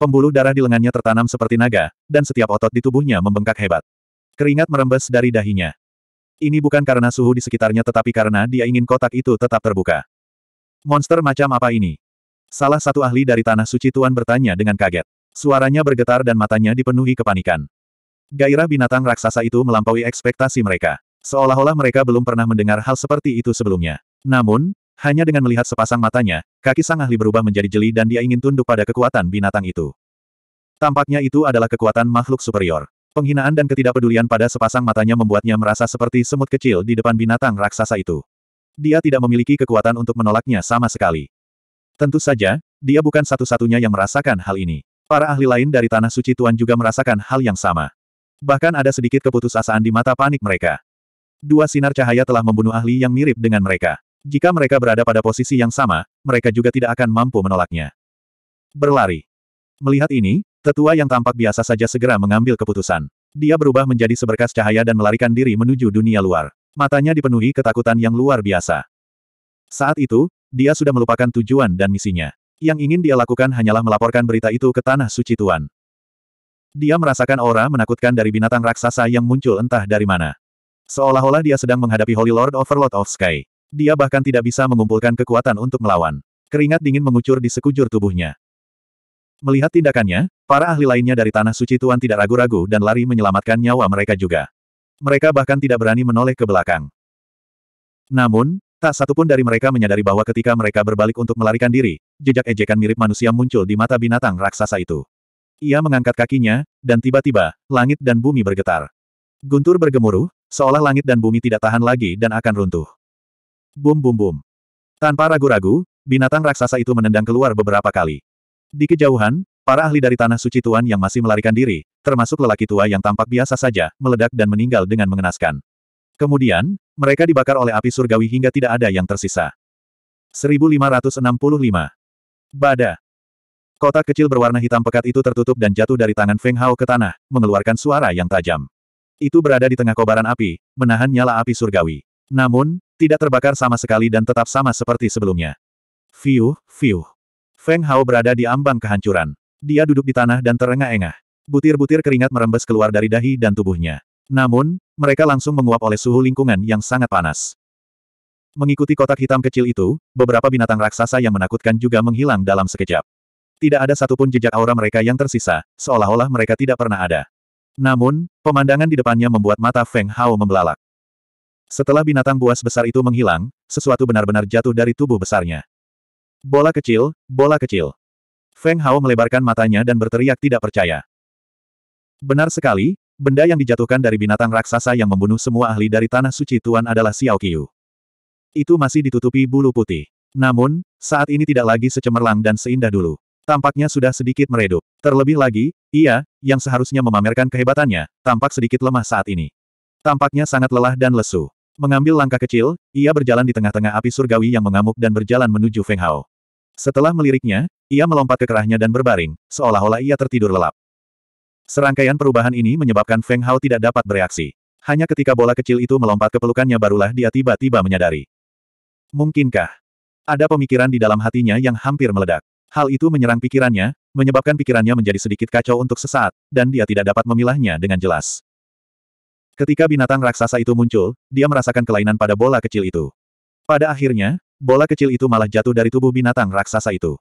Pembuluh darah di lengannya tertanam seperti naga, dan setiap otot di tubuhnya membengkak hebat. Keringat merembes dari dahinya. Ini bukan karena suhu di sekitarnya tetapi karena dia ingin kotak itu tetap terbuka. Monster macam apa ini? Salah satu ahli dari Tanah Suci Tuan bertanya dengan kaget. Suaranya bergetar dan matanya dipenuhi kepanikan. Gairah binatang raksasa itu melampaui ekspektasi mereka. Seolah-olah mereka belum pernah mendengar hal seperti itu sebelumnya. Namun, hanya dengan melihat sepasang matanya, kaki Sang Ahli berubah menjadi jeli dan dia ingin tunduk pada kekuatan binatang itu. Tampaknya itu adalah kekuatan makhluk superior. Penghinaan dan ketidakpedulian pada sepasang matanya membuatnya merasa seperti semut kecil di depan binatang raksasa itu. Dia tidak memiliki kekuatan untuk menolaknya sama sekali. Tentu saja, dia bukan satu-satunya yang merasakan hal ini. Para ahli lain dari Tanah Suci Tuan juga merasakan hal yang sama. Bahkan ada sedikit keputusasaan di mata panik mereka. Dua sinar cahaya telah membunuh ahli yang mirip dengan mereka. Jika mereka berada pada posisi yang sama, mereka juga tidak akan mampu menolaknya. Berlari. Melihat ini, tetua yang tampak biasa saja segera mengambil keputusan. Dia berubah menjadi seberkas cahaya dan melarikan diri menuju dunia luar. Matanya dipenuhi ketakutan yang luar biasa. Saat itu, dia sudah melupakan tujuan dan misinya. Yang ingin dia lakukan hanyalah melaporkan berita itu ke tanah suci Tuan. Dia merasakan aura menakutkan dari binatang raksasa yang muncul entah dari mana. Seolah-olah dia sedang menghadapi Holy Lord Overlord of Sky. Dia bahkan tidak bisa mengumpulkan kekuatan untuk melawan. Keringat dingin mengucur di sekujur tubuhnya. Melihat tindakannya, para ahli lainnya dari Tanah Suci Tuan tidak ragu-ragu dan lari menyelamatkan nyawa mereka juga. Mereka bahkan tidak berani menoleh ke belakang. Namun, Tak satu pun dari mereka menyadari bahwa ketika mereka berbalik untuk melarikan diri, jejak ejekan mirip manusia muncul di mata binatang raksasa itu. Ia mengangkat kakinya, dan tiba-tiba, langit dan bumi bergetar. Guntur bergemuruh, seolah langit dan bumi tidak tahan lagi dan akan runtuh. Bum bum bum. Tanpa ragu-ragu, binatang raksasa itu menendang keluar beberapa kali. Di kejauhan, Para ahli dari Tanah Suci Tuan yang masih melarikan diri, termasuk lelaki tua yang tampak biasa saja, meledak dan meninggal dengan mengenaskan. Kemudian, mereka dibakar oleh api surgawi hingga tidak ada yang tersisa. 1565. Bada. Kotak kecil berwarna hitam pekat itu tertutup dan jatuh dari tangan Feng Hao ke tanah, mengeluarkan suara yang tajam. Itu berada di tengah kobaran api, menahan nyala api surgawi. Namun, tidak terbakar sama sekali dan tetap sama seperti sebelumnya. Fiu, fiu. Feng Hao berada di ambang kehancuran. Dia duduk di tanah dan terengah-engah. Butir-butir keringat merembes keluar dari dahi dan tubuhnya. Namun, mereka langsung menguap oleh suhu lingkungan yang sangat panas. Mengikuti kotak hitam kecil itu, beberapa binatang raksasa yang menakutkan juga menghilang dalam sekejap. Tidak ada satupun jejak aura mereka yang tersisa, seolah-olah mereka tidak pernah ada. Namun, pemandangan di depannya membuat mata Feng Hao membelalak. Setelah binatang buas besar itu menghilang, sesuatu benar-benar jatuh dari tubuh besarnya. Bola kecil, bola kecil. Feng Hao melebarkan matanya dan berteriak tidak percaya. Benar sekali, Benda yang dijatuhkan dari binatang raksasa yang membunuh semua ahli dari Tanah Suci Tuan adalah Xiao Qiu. Itu masih ditutupi bulu putih. Namun, saat ini tidak lagi secemerlang dan seindah dulu. Tampaknya sudah sedikit meredup. Terlebih lagi, ia, yang seharusnya memamerkan kehebatannya, tampak sedikit lemah saat ini. Tampaknya sangat lelah dan lesu. Mengambil langkah kecil, ia berjalan di tengah-tengah api surgawi yang mengamuk dan berjalan menuju Feng Hao. Setelah meliriknya, ia melompat ke kerahnya dan berbaring, seolah-olah ia tertidur lelap. Serangkaian perubahan ini menyebabkan Feng Hao tidak dapat bereaksi. Hanya ketika bola kecil itu melompat ke pelukannya barulah dia tiba-tiba menyadari. Mungkinkah? Ada pemikiran di dalam hatinya yang hampir meledak. Hal itu menyerang pikirannya, menyebabkan pikirannya menjadi sedikit kacau untuk sesaat, dan dia tidak dapat memilahnya dengan jelas. Ketika binatang raksasa itu muncul, dia merasakan kelainan pada bola kecil itu. Pada akhirnya, bola kecil itu malah jatuh dari tubuh binatang raksasa itu.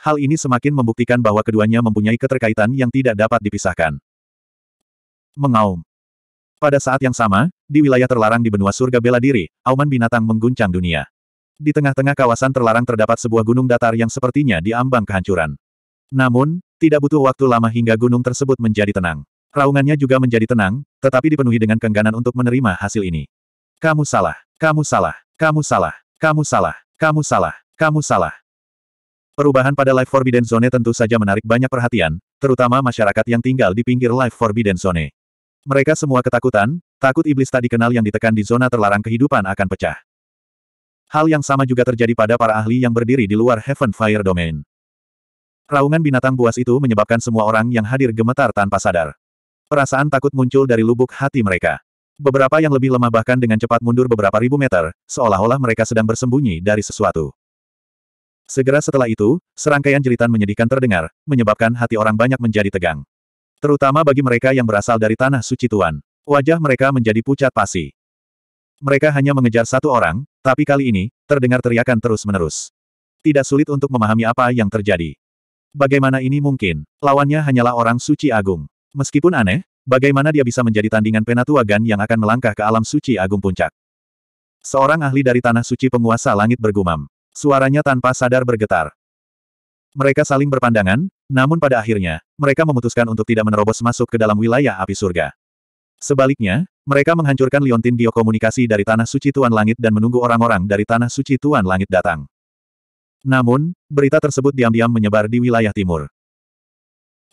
Hal ini semakin membuktikan bahwa keduanya mempunyai keterkaitan yang tidak dapat dipisahkan. Mengaum. Pada saat yang sama, di wilayah terlarang di benua surga bela diri, auman binatang mengguncang dunia. Di tengah-tengah kawasan terlarang terdapat sebuah gunung datar yang sepertinya diambang kehancuran. Namun, tidak butuh waktu lama hingga gunung tersebut menjadi tenang. Raungannya juga menjadi tenang, tetapi dipenuhi dengan kengganan untuk menerima hasil ini. Kamu salah, kamu salah, kamu salah, kamu salah, kamu salah, kamu salah. Perubahan pada Life Forbidden Zone tentu saja menarik banyak perhatian, terutama masyarakat yang tinggal di pinggir Life Forbidden Zone. Mereka semua ketakutan, takut iblis tak dikenal yang ditekan di zona terlarang kehidupan akan pecah. Hal yang sama juga terjadi pada para ahli yang berdiri di luar Heaven Fire Domain. Raungan binatang buas itu menyebabkan semua orang yang hadir gemetar tanpa sadar. Perasaan takut muncul dari lubuk hati mereka. Beberapa yang lebih lemah bahkan dengan cepat mundur beberapa ribu meter, seolah-olah mereka sedang bersembunyi dari sesuatu. Segera setelah itu, serangkaian jeritan menyedihkan terdengar, menyebabkan hati orang banyak menjadi tegang. Terutama bagi mereka yang berasal dari tanah suci Tuan. Wajah mereka menjadi pucat pasi. Mereka hanya mengejar satu orang, tapi kali ini, terdengar teriakan terus-menerus. Tidak sulit untuk memahami apa yang terjadi. Bagaimana ini mungkin? Lawannya hanyalah orang suci agung. Meskipun aneh, bagaimana dia bisa menjadi tandingan Penatua Penatuagan yang akan melangkah ke alam suci agung puncak? Seorang ahli dari tanah suci penguasa langit bergumam suaranya tanpa sadar bergetar. Mereka saling berpandangan, namun pada akhirnya, mereka memutuskan untuk tidak menerobos masuk ke dalam wilayah api surga. Sebaliknya, mereka menghancurkan liontin biokomunikasi dari Tanah Suci Tuan Langit dan menunggu orang-orang dari Tanah Suci Tuan Langit datang. Namun, berita tersebut diam-diam menyebar di wilayah timur.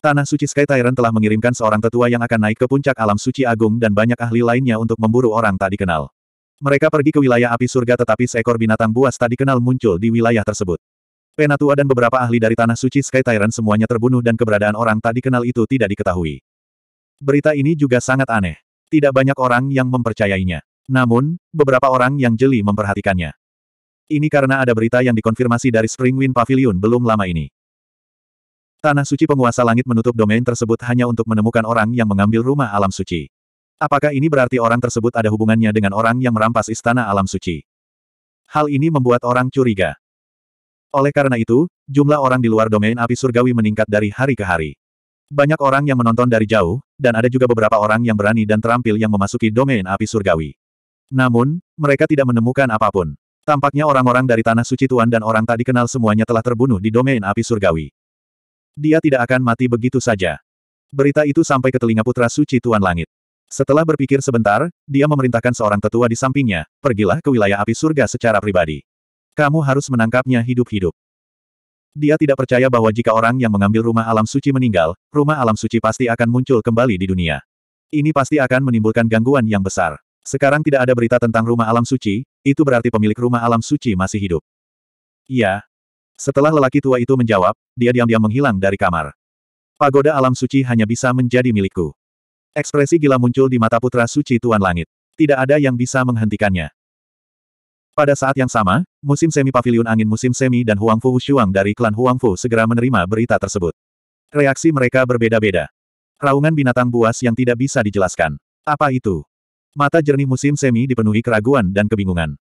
Tanah Suci Sky Tyrant telah mengirimkan seorang tetua yang akan naik ke puncak alam suci agung dan banyak ahli lainnya untuk memburu orang tak dikenal. Mereka pergi ke wilayah api surga tetapi seekor binatang buas tak dikenal muncul di wilayah tersebut. Penatua dan beberapa ahli dari Tanah Suci Sky Tyrant semuanya terbunuh dan keberadaan orang tak dikenal itu tidak diketahui. Berita ini juga sangat aneh. Tidak banyak orang yang mempercayainya. Namun, beberapa orang yang jeli memperhatikannya. Ini karena ada berita yang dikonfirmasi dari Springwind Pavilion belum lama ini. Tanah suci penguasa langit menutup domain tersebut hanya untuk menemukan orang yang mengambil rumah alam suci. Apakah ini berarti orang tersebut ada hubungannya dengan orang yang merampas istana alam suci? Hal ini membuat orang curiga. Oleh karena itu, jumlah orang di luar domain api surgawi meningkat dari hari ke hari. Banyak orang yang menonton dari jauh, dan ada juga beberapa orang yang berani dan terampil yang memasuki domain api surgawi. Namun, mereka tidak menemukan apapun. Tampaknya orang-orang dari Tanah Suci Tuan dan orang tak dikenal semuanya telah terbunuh di domain api surgawi. Dia tidak akan mati begitu saja. Berita itu sampai ke telinga putra Suci Tuan Langit. Setelah berpikir sebentar, dia memerintahkan seorang tetua di sampingnya, pergilah ke wilayah api surga secara pribadi. Kamu harus menangkapnya hidup-hidup. Dia tidak percaya bahwa jika orang yang mengambil rumah alam suci meninggal, rumah alam suci pasti akan muncul kembali di dunia. Ini pasti akan menimbulkan gangguan yang besar. Sekarang tidak ada berita tentang rumah alam suci, itu berarti pemilik rumah alam suci masih hidup. Iya. Setelah lelaki tua itu menjawab, dia diam-diam menghilang dari kamar. Pagoda alam suci hanya bisa menjadi milikku. Ekspresi gila muncul di mata putra suci Tuan Langit. Tidak ada yang bisa menghentikannya. Pada saat yang sama, musim semi pavilion angin musim semi dan Huang Fu Shuang dari klan Huang Fu segera menerima berita tersebut. Reaksi mereka berbeda-beda. Raungan binatang buas yang tidak bisa dijelaskan. Apa itu? Mata jernih musim semi dipenuhi keraguan dan kebingungan.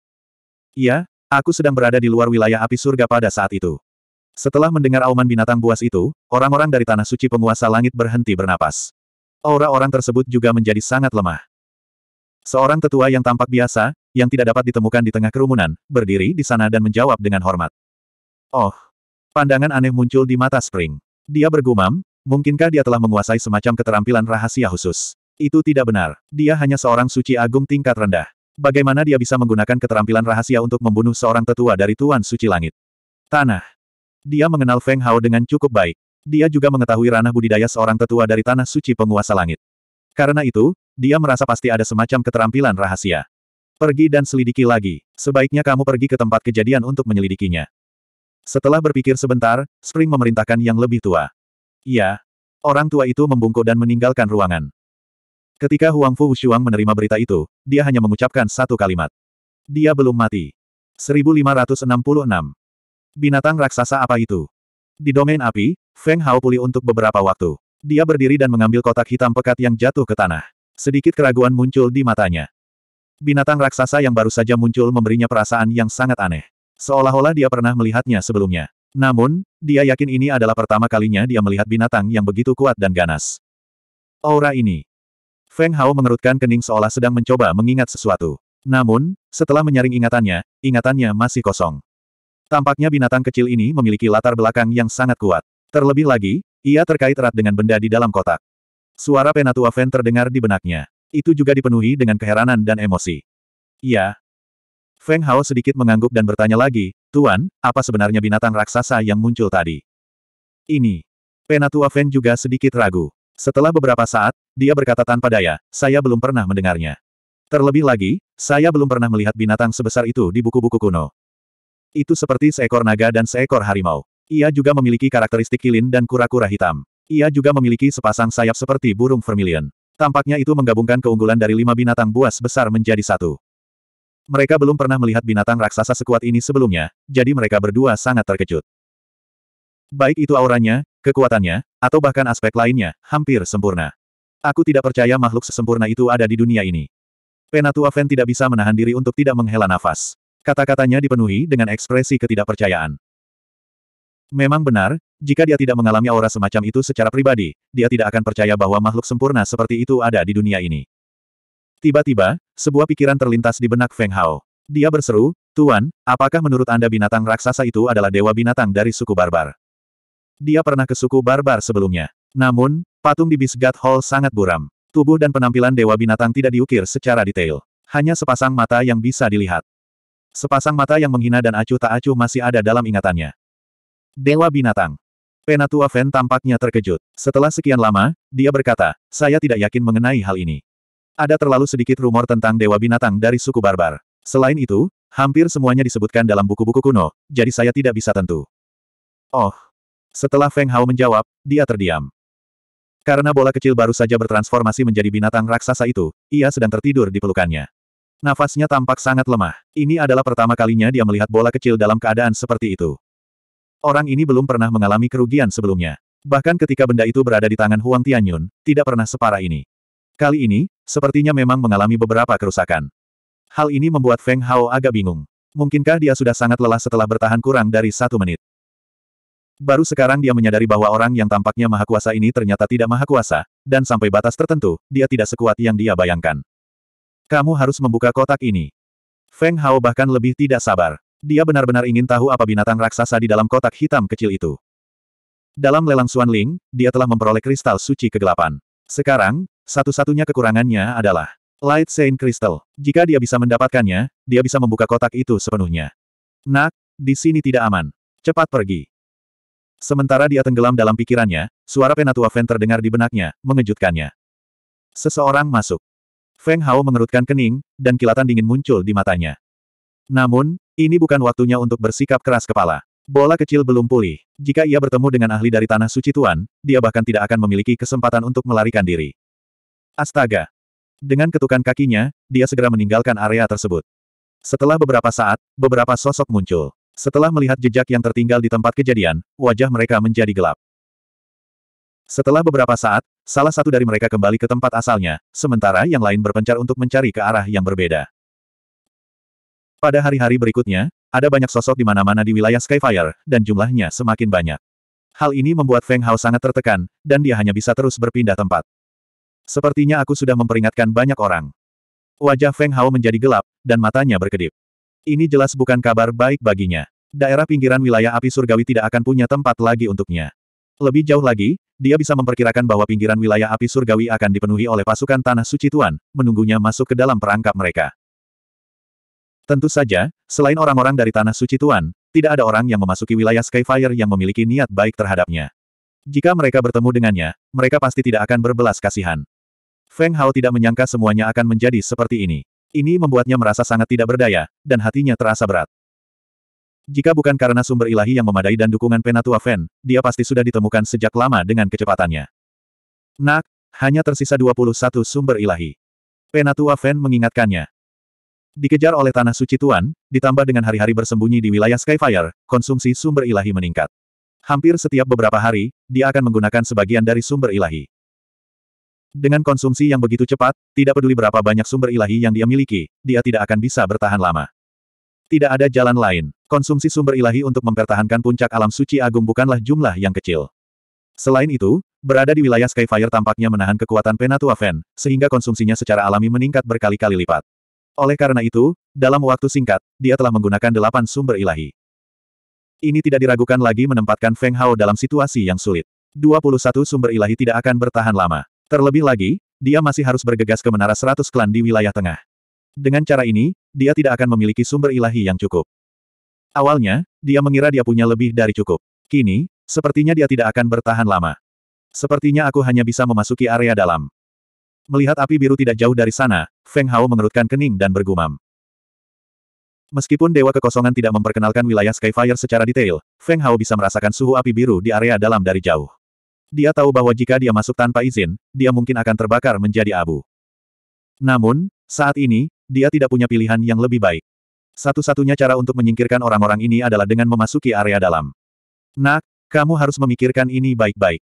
Iya, aku sedang berada di luar wilayah api surga pada saat itu. Setelah mendengar auman binatang buas itu, orang-orang dari Tanah Suci Penguasa Langit berhenti bernapas. Aura orang tersebut juga menjadi sangat lemah. Seorang tetua yang tampak biasa, yang tidak dapat ditemukan di tengah kerumunan, berdiri di sana dan menjawab dengan hormat. Oh! Pandangan aneh muncul di mata Spring. Dia bergumam, mungkinkah dia telah menguasai semacam keterampilan rahasia khusus? Itu tidak benar. Dia hanya seorang suci agung tingkat rendah. Bagaimana dia bisa menggunakan keterampilan rahasia untuk membunuh seorang tetua dari Tuan Suci Langit? Tanah. Dia mengenal Feng Hao dengan cukup baik. Dia juga mengetahui ranah budidaya seorang tetua dari Tanah Suci Penguasa Langit. Karena itu, dia merasa pasti ada semacam keterampilan rahasia. Pergi dan selidiki lagi. Sebaiknya kamu pergi ke tempat kejadian untuk menyelidikinya. Setelah berpikir sebentar, Spring memerintahkan yang lebih tua. Iya. Orang tua itu membungkuk dan meninggalkan ruangan. Ketika Huang Fu Hushuang menerima berita itu, dia hanya mengucapkan satu kalimat. Dia belum mati. 1566. Binatang raksasa apa itu? Di domain api, Feng Hao pulih untuk beberapa waktu. Dia berdiri dan mengambil kotak hitam pekat yang jatuh ke tanah. Sedikit keraguan muncul di matanya. Binatang raksasa yang baru saja muncul memberinya perasaan yang sangat aneh. Seolah-olah dia pernah melihatnya sebelumnya. Namun, dia yakin ini adalah pertama kalinya dia melihat binatang yang begitu kuat dan ganas. Aura ini. Feng Hao mengerutkan kening seolah sedang mencoba mengingat sesuatu. Namun, setelah menyaring ingatannya, ingatannya masih kosong. Tampaknya binatang kecil ini memiliki latar belakang yang sangat kuat. Terlebih lagi, ia terkait erat dengan benda di dalam kotak. Suara Penatua Fen terdengar di benaknya. Itu juga dipenuhi dengan keheranan dan emosi. Ya, Feng Hao sedikit mengangguk dan bertanya lagi, Tuan, apa sebenarnya binatang raksasa yang muncul tadi? Ini. Penatua Fen juga sedikit ragu. Setelah beberapa saat, dia berkata tanpa daya, saya belum pernah mendengarnya. Terlebih lagi, saya belum pernah melihat binatang sebesar itu di buku-buku kuno. Itu seperti seekor naga dan seekor harimau. Ia juga memiliki karakteristik kilin dan kura-kura hitam. Ia juga memiliki sepasang sayap seperti burung vermilion. Tampaknya itu menggabungkan keunggulan dari lima binatang buas besar menjadi satu. Mereka belum pernah melihat binatang raksasa sekuat ini sebelumnya, jadi mereka berdua sangat terkejut. Baik itu auranya, kekuatannya, atau bahkan aspek lainnya, hampir sempurna. Aku tidak percaya makhluk sesempurna itu ada di dunia ini. Penatua Fen tidak bisa menahan diri untuk tidak menghela nafas. Kata-katanya dipenuhi dengan ekspresi ketidakpercayaan. Memang benar, jika dia tidak mengalami aura semacam itu secara pribadi, dia tidak akan percaya bahwa makhluk sempurna seperti itu ada di dunia ini. Tiba-tiba, sebuah pikiran terlintas di benak Feng Hao. Dia berseru, Tuan, apakah menurut Anda binatang raksasa itu adalah dewa binatang dari suku barbar? Dia pernah ke suku barbar sebelumnya. Namun, patung di Bisgat Hall sangat buram. Tubuh dan penampilan dewa binatang tidak diukir secara detail. Hanya sepasang mata yang bisa dilihat. Sepasang mata yang menghina dan acuh tak acuh masih ada dalam ingatannya. Dewa Binatang. Penatua Fen tampaknya terkejut. Setelah sekian lama, dia berkata, saya tidak yakin mengenai hal ini. Ada terlalu sedikit rumor tentang Dewa Binatang dari suku Barbar. Selain itu, hampir semuanya disebutkan dalam buku-buku kuno, jadi saya tidak bisa tentu. Oh. Setelah Feng Hao menjawab, dia terdiam. Karena bola kecil baru saja bertransformasi menjadi binatang raksasa itu, ia sedang tertidur di pelukannya. Nafasnya tampak sangat lemah. Ini adalah pertama kalinya dia melihat bola kecil dalam keadaan seperti itu. Orang ini belum pernah mengalami kerugian sebelumnya. Bahkan ketika benda itu berada di tangan Huang Tianyun, tidak pernah separah ini. Kali ini, sepertinya memang mengalami beberapa kerusakan. Hal ini membuat Feng Hao agak bingung. Mungkinkah dia sudah sangat lelah setelah bertahan kurang dari satu menit? Baru sekarang dia menyadari bahwa orang yang tampaknya maha kuasa ini ternyata tidak maha kuasa, dan sampai batas tertentu, dia tidak sekuat yang dia bayangkan. Kamu harus membuka kotak ini. Feng Hao bahkan lebih tidak sabar. Dia benar-benar ingin tahu apa binatang raksasa di dalam kotak hitam kecil itu. Dalam lelang Suan Ling, dia telah memperoleh kristal suci kegelapan. Sekarang, satu-satunya kekurangannya adalah Light Saint Crystal. Jika dia bisa mendapatkannya, dia bisa membuka kotak itu sepenuhnya. Nak, di sini tidak aman. Cepat pergi. Sementara dia tenggelam dalam pikirannya, suara Penatua Feng terdengar di benaknya, mengejutkannya. Seseorang masuk. Feng Hao mengerutkan kening, dan kilatan dingin muncul di matanya. Namun, ini bukan waktunya untuk bersikap keras kepala. Bola kecil belum pulih. Jika ia bertemu dengan ahli dari Tanah Suci Tuan, dia bahkan tidak akan memiliki kesempatan untuk melarikan diri. Astaga! Dengan ketukan kakinya, dia segera meninggalkan area tersebut. Setelah beberapa saat, beberapa sosok muncul. Setelah melihat jejak yang tertinggal di tempat kejadian, wajah mereka menjadi gelap. Setelah beberapa saat, salah satu dari mereka kembali ke tempat asalnya, sementara yang lain berpencar untuk mencari ke arah yang berbeda. Pada hari-hari berikutnya, ada banyak sosok di mana-mana di wilayah Skyfire, dan jumlahnya semakin banyak. Hal ini membuat Feng Hao sangat tertekan, dan dia hanya bisa terus berpindah tempat. Sepertinya aku sudah memperingatkan banyak orang. Wajah Feng Hao menjadi gelap, dan matanya berkedip. Ini jelas bukan kabar baik baginya. Daerah pinggiran wilayah api surgawi tidak akan punya tempat lagi untuknya. Lebih jauh lagi, dia bisa memperkirakan bahwa pinggiran wilayah api surgawi akan dipenuhi oleh pasukan Tanah Suci Tuan, menunggunya masuk ke dalam perangkap mereka. Tentu saja, selain orang-orang dari Tanah Suci Tuan, tidak ada orang yang memasuki wilayah Skyfire yang memiliki niat baik terhadapnya. Jika mereka bertemu dengannya, mereka pasti tidak akan berbelas kasihan. Feng Hao tidak menyangka semuanya akan menjadi seperti ini. Ini membuatnya merasa sangat tidak berdaya, dan hatinya terasa berat. Jika bukan karena sumber ilahi yang memadai dan dukungan Penatua Fen, dia pasti sudah ditemukan sejak lama dengan kecepatannya. Nak, hanya tersisa 21 sumber ilahi. Penatua Fen mengingatkannya, Dikejar oleh tanah suci Tuan, ditambah dengan hari-hari bersembunyi di wilayah Skyfire, konsumsi sumber ilahi meningkat. Hampir setiap beberapa hari, dia akan menggunakan sebagian dari sumber ilahi. Dengan konsumsi yang begitu cepat, tidak peduli berapa banyak sumber ilahi yang dia miliki, dia tidak akan bisa bertahan lama. Tidak ada jalan lain. Konsumsi sumber ilahi untuk mempertahankan puncak alam suci agung bukanlah jumlah yang kecil. Selain itu, berada di wilayah Skyfire tampaknya menahan kekuatan Penatua Fen, sehingga konsumsinya secara alami meningkat berkali-kali lipat. Oleh karena itu, dalam waktu singkat, dia telah menggunakan delapan sumber ilahi. Ini tidak diragukan lagi menempatkan Feng Hao dalam situasi yang sulit. 21 sumber ilahi tidak akan bertahan lama. Terlebih lagi, dia masih harus bergegas ke menara 100 klan di wilayah tengah. Dengan cara ini, dia tidak akan memiliki sumber ilahi yang cukup. Awalnya, dia mengira dia punya lebih dari cukup. Kini, sepertinya dia tidak akan bertahan lama. Sepertinya aku hanya bisa memasuki area dalam. Melihat api biru tidak jauh dari sana, Feng Hao mengerutkan kening dan bergumam. Meskipun Dewa Kekosongan tidak memperkenalkan wilayah Skyfire secara detail, Feng Hao bisa merasakan suhu api biru di area dalam dari jauh. Dia tahu bahwa jika dia masuk tanpa izin, dia mungkin akan terbakar menjadi abu. Namun, saat ini, dia tidak punya pilihan yang lebih baik. Satu-satunya cara untuk menyingkirkan orang-orang ini adalah dengan memasuki area dalam. Nak, kamu harus memikirkan ini baik-baik.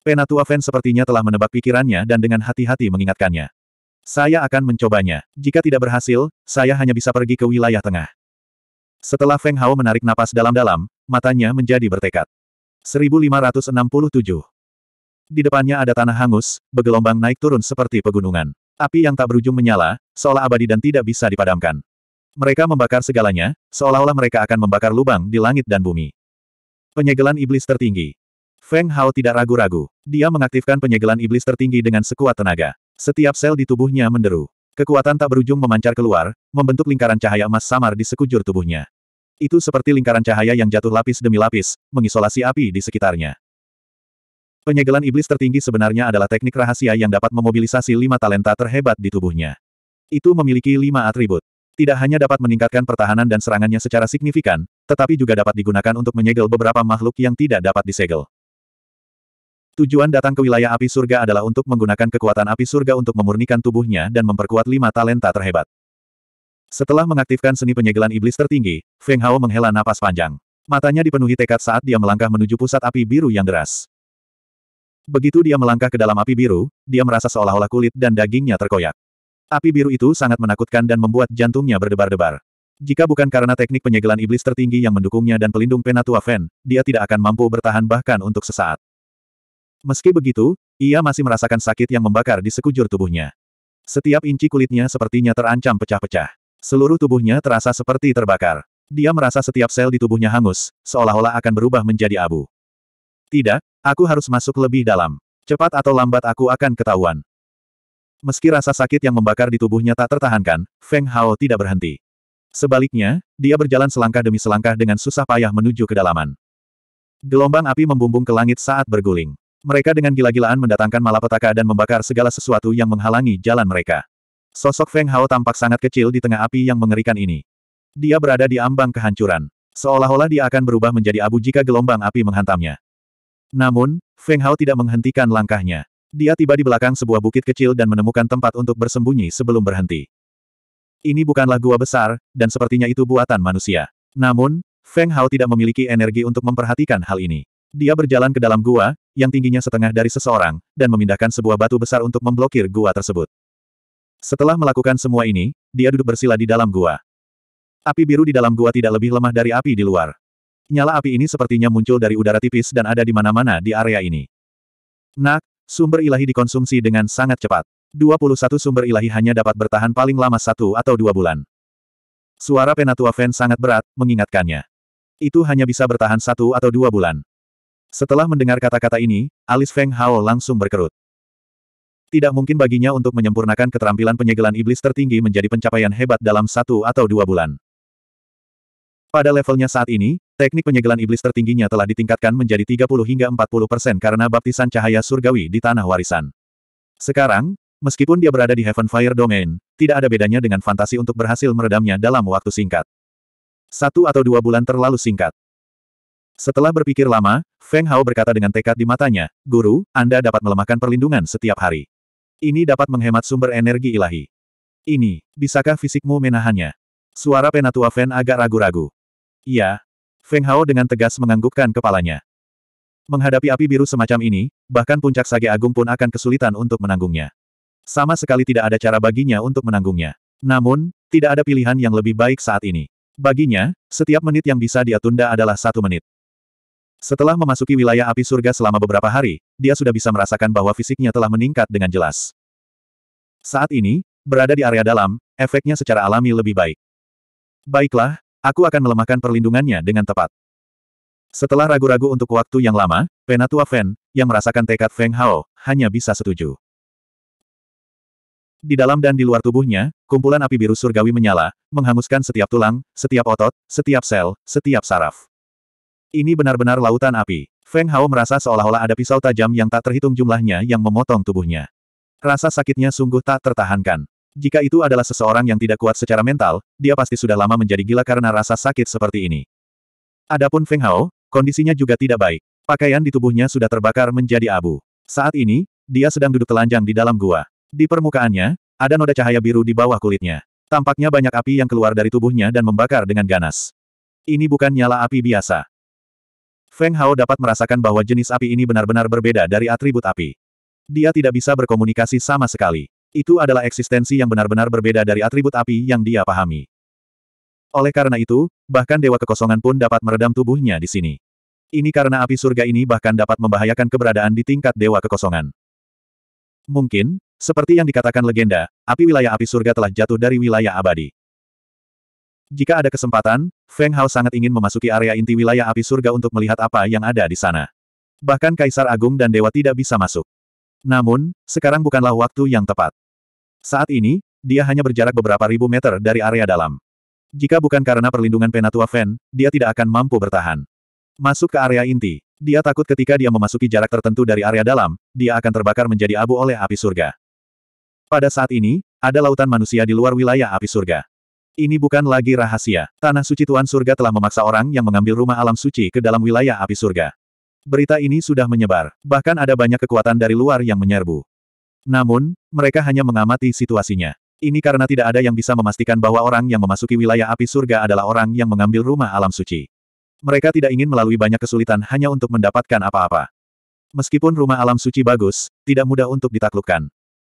Penatua Fen sepertinya telah menebak pikirannya dan dengan hati-hati mengingatkannya. Saya akan mencobanya. Jika tidak berhasil, saya hanya bisa pergi ke wilayah tengah. Setelah Feng Hao menarik napas dalam-dalam, matanya menjadi bertekad. 1567. Di depannya ada tanah hangus, bergelombang naik turun seperti pegunungan. Api yang tak berujung menyala, seolah abadi dan tidak bisa dipadamkan. Mereka membakar segalanya, seolah-olah mereka akan membakar lubang di langit dan bumi. Penyegelan iblis tertinggi. Feng Hao tidak ragu-ragu. Dia mengaktifkan penyegelan iblis tertinggi dengan sekuat tenaga. Setiap sel di tubuhnya menderu. Kekuatan tak berujung memancar keluar, membentuk lingkaran cahaya emas samar di sekujur tubuhnya. Itu seperti lingkaran cahaya yang jatuh lapis demi lapis, mengisolasi api di sekitarnya. Penyegelan iblis tertinggi sebenarnya adalah teknik rahasia yang dapat memobilisasi lima talenta terhebat di tubuhnya. Itu memiliki lima atribut. Tidak hanya dapat meningkatkan pertahanan dan serangannya secara signifikan, tetapi juga dapat digunakan untuk menyegel beberapa makhluk yang tidak dapat disegel. Tujuan datang ke wilayah api surga adalah untuk menggunakan kekuatan api surga untuk memurnikan tubuhnya dan memperkuat lima talenta terhebat. Setelah mengaktifkan seni penyegelan iblis tertinggi, Feng Hao menghela napas panjang. Matanya dipenuhi tekad saat dia melangkah menuju pusat api biru yang deras. Begitu dia melangkah ke dalam api biru, dia merasa seolah-olah kulit dan dagingnya terkoyak. Api biru itu sangat menakutkan dan membuat jantungnya berdebar-debar. Jika bukan karena teknik penyegelan iblis tertinggi yang mendukungnya dan pelindung Penatua Fen, dia tidak akan mampu bertahan bahkan untuk sesaat. Meski begitu, ia masih merasakan sakit yang membakar di sekujur tubuhnya. Setiap inci kulitnya sepertinya terancam pecah-pecah. Seluruh tubuhnya terasa seperti terbakar. Dia merasa setiap sel di tubuhnya hangus, seolah-olah akan berubah menjadi abu. Tidak, aku harus masuk lebih dalam. Cepat atau lambat aku akan ketahuan. Meski rasa sakit yang membakar di tubuhnya tak tertahankan, Feng Hao tidak berhenti. Sebaliknya, dia berjalan selangkah demi selangkah dengan susah payah menuju kedalaman. Gelombang api membumbung ke langit saat berguling. Mereka dengan gila-gilaan mendatangkan malapetaka dan membakar segala sesuatu yang menghalangi jalan mereka. Sosok Feng Hao tampak sangat kecil di tengah api yang mengerikan ini. Dia berada di ambang kehancuran. Seolah-olah dia akan berubah menjadi abu jika gelombang api menghantamnya. Namun, Feng Hao tidak menghentikan langkahnya. Dia tiba di belakang sebuah bukit kecil dan menemukan tempat untuk bersembunyi sebelum berhenti. Ini bukanlah gua besar, dan sepertinya itu buatan manusia. Namun, Feng Hao tidak memiliki energi untuk memperhatikan hal ini. Dia berjalan ke dalam gua, yang tingginya setengah dari seseorang, dan memindahkan sebuah batu besar untuk memblokir gua tersebut. Setelah melakukan semua ini, dia duduk bersila di dalam gua. Api biru di dalam gua tidak lebih lemah dari api di luar. Nyala api ini sepertinya muncul dari udara tipis dan ada di mana-mana di area ini. Nak, sumber ilahi dikonsumsi dengan sangat cepat. 21 sumber ilahi hanya dapat bertahan paling lama satu atau dua bulan. Suara Penatua Fen sangat berat, mengingatkannya. Itu hanya bisa bertahan satu atau dua bulan. Setelah mendengar kata-kata ini, alis Feng Hao langsung berkerut. Tidak mungkin baginya untuk menyempurnakan keterampilan penyegelan iblis tertinggi menjadi pencapaian hebat dalam satu atau dua bulan. Pada levelnya saat ini, teknik penyegelan iblis tertingginya telah ditingkatkan menjadi 30 hingga 40 persen karena baptisan cahaya surgawi di tanah warisan. Sekarang, meskipun dia berada di Heaven Fire Domain, tidak ada bedanya dengan fantasi untuk berhasil meredamnya dalam waktu singkat. Satu atau dua bulan terlalu singkat. Setelah berpikir lama, Feng Hao berkata dengan tekad di matanya, Guru, Anda dapat melemahkan perlindungan setiap hari. Ini dapat menghemat sumber energi ilahi. Ini, bisakah fisikmu menahannya? Suara penatua Feng agak ragu-ragu. Iya. Feng Hao dengan tegas menganggukkan kepalanya. Menghadapi api biru semacam ini, bahkan puncak sage agung pun akan kesulitan untuk menanggungnya. Sama sekali tidak ada cara baginya untuk menanggungnya. Namun, tidak ada pilihan yang lebih baik saat ini. Baginya, setiap menit yang bisa dia tunda adalah satu menit. Setelah memasuki wilayah api surga selama beberapa hari, dia sudah bisa merasakan bahwa fisiknya telah meningkat dengan jelas. Saat ini, berada di area dalam, efeknya secara alami lebih baik. Baiklah, aku akan melemahkan perlindungannya dengan tepat. Setelah ragu-ragu untuk waktu yang lama, Penatua Fen, yang merasakan tekad Feng Hao, hanya bisa setuju. Di dalam dan di luar tubuhnya, kumpulan api biru surgawi menyala, menghanguskan setiap tulang, setiap otot, setiap sel, setiap saraf. Ini benar-benar lautan api. Feng Hao merasa seolah-olah ada pisau tajam yang tak terhitung jumlahnya yang memotong tubuhnya. Rasa sakitnya sungguh tak tertahankan. Jika itu adalah seseorang yang tidak kuat secara mental, dia pasti sudah lama menjadi gila karena rasa sakit seperti ini. Adapun Feng Hao, kondisinya juga tidak baik. Pakaian di tubuhnya sudah terbakar menjadi abu. Saat ini, dia sedang duduk telanjang di dalam gua. Di permukaannya, ada noda cahaya biru di bawah kulitnya. Tampaknya banyak api yang keluar dari tubuhnya dan membakar dengan ganas. Ini bukan nyala api biasa. Feng Hao dapat merasakan bahwa jenis api ini benar-benar berbeda dari atribut api. Dia tidak bisa berkomunikasi sama sekali. Itu adalah eksistensi yang benar-benar berbeda dari atribut api yang dia pahami. Oleh karena itu, bahkan dewa kekosongan pun dapat meredam tubuhnya di sini. Ini karena api surga ini bahkan dapat membahayakan keberadaan di tingkat dewa kekosongan. Mungkin, seperti yang dikatakan legenda, api wilayah api surga telah jatuh dari wilayah abadi. Jika ada kesempatan, Feng Hao sangat ingin memasuki area inti wilayah api surga untuk melihat apa yang ada di sana. Bahkan Kaisar Agung dan Dewa tidak bisa masuk. Namun, sekarang bukanlah waktu yang tepat. Saat ini, dia hanya berjarak beberapa ribu meter dari area dalam. Jika bukan karena perlindungan Penatua Fen, dia tidak akan mampu bertahan. Masuk ke area inti. Dia takut ketika dia memasuki jarak tertentu dari area dalam, dia akan terbakar menjadi abu oleh api surga. Pada saat ini, ada lautan manusia di luar wilayah api surga. Ini bukan lagi rahasia. Tanah suci Tuan Surga telah memaksa orang yang mengambil rumah alam suci ke dalam wilayah api surga. Berita ini sudah menyebar, bahkan ada banyak kekuatan dari luar yang menyerbu. Namun, mereka hanya mengamati situasinya. Ini karena tidak ada yang bisa memastikan bahwa orang yang memasuki wilayah api surga adalah orang yang mengambil rumah alam suci. Mereka tidak ingin melalui banyak kesulitan hanya untuk mendapatkan apa-apa. Meskipun rumah alam suci bagus, tidak mudah untuk ditaklukkan.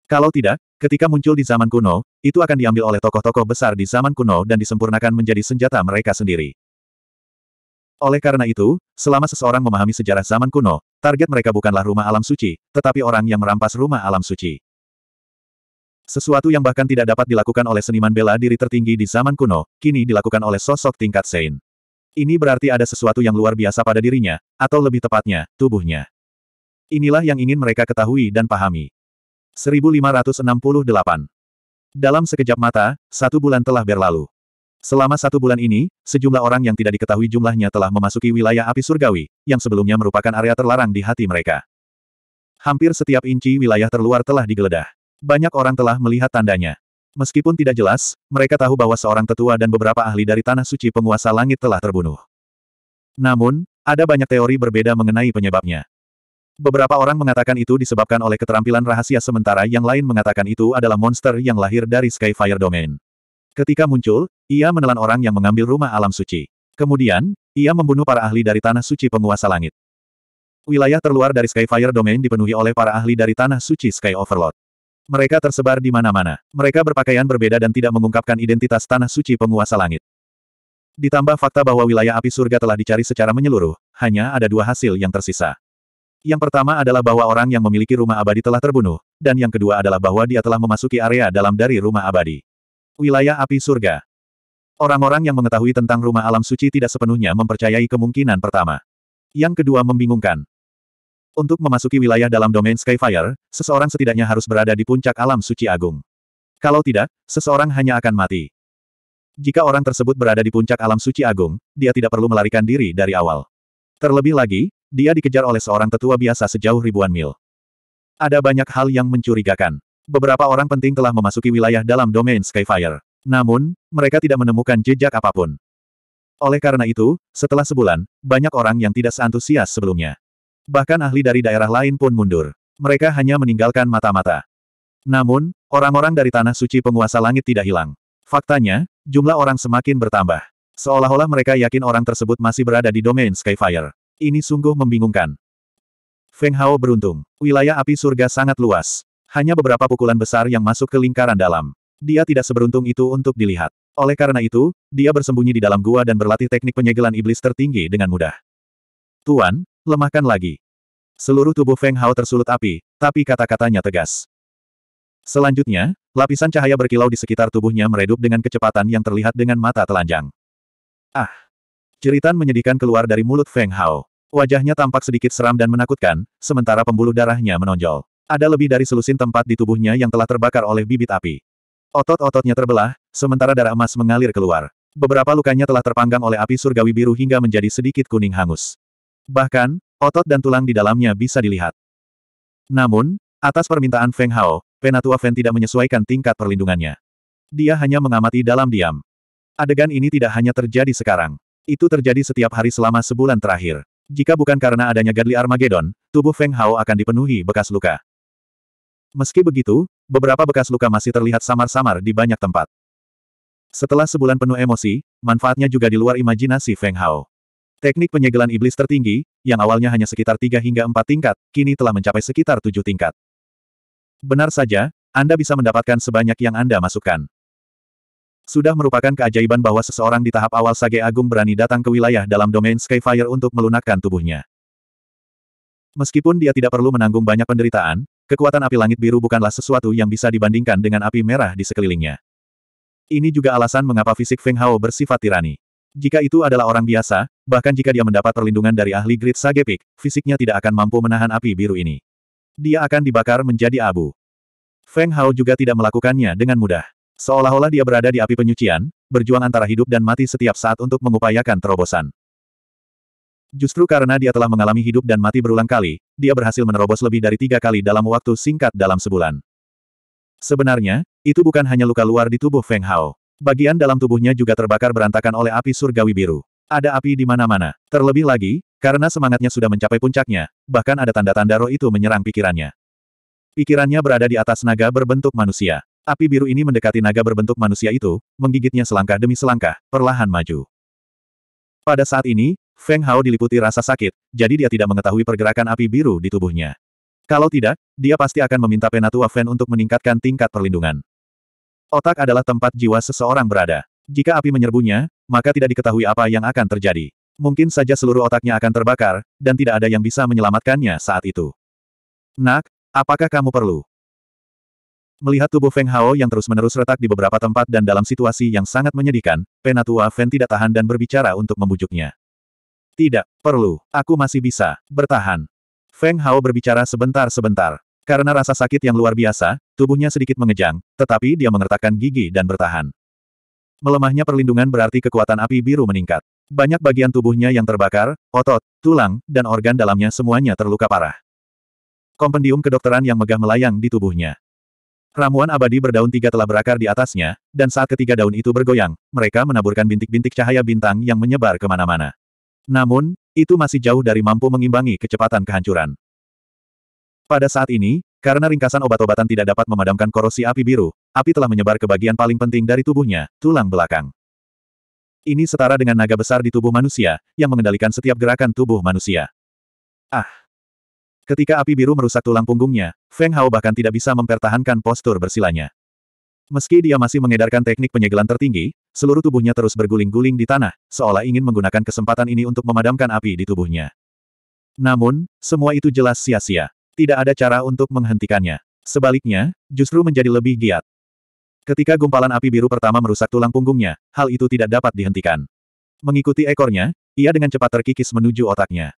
Kalau tidak, ketika muncul di zaman kuno, itu akan diambil oleh tokoh-tokoh besar di zaman kuno dan disempurnakan menjadi senjata mereka sendiri. Oleh karena itu, selama seseorang memahami sejarah zaman kuno, target mereka bukanlah rumah alam suci, tetapi orang yang merampas rumah alam suci. Sesuatu yang bahkan tidak dapat dilakukan oleh seniman bela diri tertinggi di zaman kuno, kini dilakukan oleh sosok tingkat Sein. Ini berarti ada sesuatu yang luar biasa pada dirinya, atau lebih tepatnya, tubuhnya. Inilah yang ingin mereka ketahui dan pahami. 1568. Dalam sekejap mata, satu bulan telah berlalu. Selama satu bulan ini, sejumlah orang yang tidak diketahui jumlahnya telah memasuki wilayah api surgawi, yang sebelumnya merupakan area terlarang di hati mereka. Hampir setiap inci wilayah terluar telah digeledah. Banyak orang telah melihat tandanya. Meskipun tidak jelas, mereka tahu bahwa seorang tetua dan beberapa ahli dari Tanah Suci penguasa langit telah terbunuh. Namun, ada banyak teori berbeda mengenai penyebabnya. Beberapa orang mengatakan itu disebabkan oleh keterampilan rahasia sementara yang lain mengatakan itu adalah monster yang lahir dari Skyfire Domain. Ketika muncul, ia menelan orang yang mengambil rumah alam suci. Kemudian, ia membunuh para ahli dari Tanah Suci Penguasa Langit. Wilayah terluar dari Skyfire Domain dipenuhi oleh para ahli dari Tanah Suci Sky Overlord. Mereka tersebar di mana-mana. Mereka berpakaian berbeda dan tidak mengungkapkan identitas Tanah Suci Penguasa Langit. Ditambah fakta bahwa wilayah api surga telah dicari secara menyeluruh, hanya ada dua hasil yang tersisa. Yang pertama adalah bahwa orang yang memiliki rumah abadi telah terbunuh, dan yang kedua adalah bahwa dia telah memasuki area dalam dari rumah abadi. Wilayah api surga. Orang-orang yang mengetahui tentang rumah alam suci tidak sepenuhnya mempercayai kemungkinan pertama. Yang kedua membingungkan. Untuk memasuki wilayah dalam domain Skyfire, seseorang setidaknya harus berada di puncak alam suci agung. Kalau tidak, seseorang hanya akan mati. Jika orang tersebut berada di puncak alam suci agung, dia tidak perlu melarikan diri dari awal. Terlebih lagi, dia dikejar oleh seorang tetua biasa sejauh ribuan mil. Ada banyak hal yang mencurigakan. Beberapa orang penting telah memasuki wilayah dalam domain Skyfire. Namun, mereka tidak menemukan jejak apapun. Oleh karena itu, setelah sebulan, banyak orang yang tidak seantusias sebelumnya. Bahkan ahli dari daerah lain pun mundur. Mereka hanya meninggalkan mata-mata. Namun, orang-orang dari Tanah Suci Penguasa Langit tidak hilang. Faktanya, jumlah orang semakin bertambah. Seolah-olah mereka yakin orang tersebut masih berada di domain Skyfire. Ini sungguh membingungkan. Feng Hao beruntung. Wilayah api surga sangat luas. Hanya beberapa pukulan besar yang masuk ke lingkaran dalam. Dia tidak seberuntung itu untuk dilihat. Oleh karena itu, dia bersembunyi di dalam gua dan berlatih teknik penyegelan iblis tertinggi dengan mudah. Tuan, lemahkan lagi. Seluruh tubuh Feng Hao tersulut api, tapi kata-katanya tegas. Selanjutnya, lapisan cahaya berkilau di sekitar tubuhnya meredup dengan kecepatan yang terlihat dengan mata telanjang. Ah! Jeritan menyedihkan keluar dari mulut Feng Hao. Wajahnya tampak sedikit seram dan menakutkan, sementara pembuluh darahnya menonjol. Ada lebih dari selusin tempat di tubuhnya yang telah terbakar oleh bibit api. Otot-ototnya terbelah, sementara darah emas mengalir keluar. Beberapa lukanya telah terpanggang oleh api surgawi biru hingga menjadi sedikit kuning hangus. Bahkan, otot dan tulang di dalamnya bisa dilihat. Namun, atas permintaan Feng Hao, Penatua Fen tidak menyesuaikan tingkat perlindungannya. Dia hanya mengamati dalam diam. Adegan ini tidak hanya terjadi sekarang. Itu terjadi setiap hari selama sebulan terakhir. Jika bukan karena adanya Gadli Armageddon, tubuh Feng Hao akan dipenuhi bekas luka. Meski begitu, beberapa bekas luka masih terlihat samar-samar di banyak tempat. Setelah sebulan penuh emosi, manfaatnya juga di luar imajinasi Feng Hao. Teknik penyegelan iblis tertinggi, yang awalnya hanya sekitar 3 hingga 4 tingkat, kini telah mencapai sekitar 7 tingkat. Benar saja, Anda bisa mendapatkan sebanyak yang Anda masukkan. Sudah merupakan keajaiban bahwa seseorang di tahap awal Sage Agung berani datang ke wilayah dalam domain Skyfire untuk melunakkan tubuhnya. Meskipun dia tidak perlu menanggung banyak penderitaan, kekuatan api langit biru bukanlah sesuatu yang bisa dibandingkan dengan api merah di sekelilingnya. Ini juga alasan mengapa fisik Feng Hao bersifat tirani. Jika itu adalah orang biasa, bahkan jika dia mendapat perlindungan dari ahli grid Peak, fisiknya tidak akan mampu menahan api biru ini. Dia akan dibakar menjadi abu. Feng Hao juga tidak melakukannya dengan mudah. Seolah-olah dia berada di api penyucian, berjuang antara hidup dan mati setiap saat untuk mengupayakan terobosan. Justru karena dia telah mengalami hidup dan mati berulang kali, dia berhasil menerobos lebih dari tiga kali dalam waktu singkat dalam sebulan. Sebenarnya, itu bukan hanya luka luar di tubuh Feng Hao. Bagian dalam tubuhnya juga terbakar berantakan oleh api surgawi biru. Ada api di mana-mana. Terlebih lagi, karena semangatnya sudah mencapai puncaknya, bahkan ada tanda-tanda roh itu menyerang pikirannya. Pikirannya berada di atas naga berbentuk manusia. Api biru ini mendekati naga berbentuk manusia itu, menggigitnya selangkah demi selangkah, perlahan maju. Pada saat ini, Feng Hao diliputi rasa sakit, jadi dia tidak mengetahui pergerakan api biru di tubuhnya. Kalau tidak, dia pasti akan meminta Penatua Feng untuk meningkatkan tingkat perlindungan. Otak adalah tempat jiwa seseorang berada. Jika api menyerbunya, maka tidak diketahui apa yang akan terjadi. Mungkin saja seluruh otaknya akan terbakar, dan tidak ada yang bisa menyelamatkannya saat itu. Nak, apakah kamu perlu? Melihat tubuh Feng Hao yang terus-menerus retak di beberapa tempat dan dalam situasi yang sangat menyedihkan, Penatua Fen tidak tahan dan berbicara untuk membujuknya. Tidak, perlu, aku masih bisa, bertahan. Feng Hao berbicara sebentar-sebentar. Karena rasa sakit yang luar biasa, tubuhnya sedikit mengejang, tetapi dia mengertakkan gigi dan bertahan. Melemahnya perlindungan berarti kekuatan api biru meningkat. Banyak bagian tubuhnya yang terbakar, otot, tulang, dan organ dalamnya semuanya terluka parah. Kompendium kedokteran yang megah melayang di tubuhnya. Ramuan abadi berdaun tiga telah berakar di atasnya, dan saat ketiga daun itu bergoyang, mereka menaburkan bintik-bintik cahaya bintang yang menyebar kemana-mana. Namun, itu masih jauh dari mampu mengimbangi kecepatan kehancuran. Pada saat ini, karena ringkasan obat-obatan tidak dapat memadamkan korosi api biru, api telah menyebar ke bagian paling penting dari tubuhnya, tulang belakang. Ini setara dengan naga besar di tubuh manusia, yang mengendalikan setiap gerakan tubuh manusia. Ah! Ketika api biru merusak tulang punggungnya, Feng Hao bahkan tidak bisa mempertahankan postur bersilanya. Meski dia masih mengedarkan teknik penyegelan tertinggi, seluruh tubuhnya terus berguling-guling di tanah, seolah ingin menggunakan kesempatan ini untuk memadamkan api di tubuhnya. Namun, semua itu jelas sia-sia. Tidak ada cara untuk menghentikannya. Sebaliknya, justru menjadi lebih giat. Ketika gumpalan api biru pertama merusak tulang punggungnya, hal itu tidak dapat dihentikan. Mengikuti ekornya, ia dengan cepat terkikis menuju otaknya.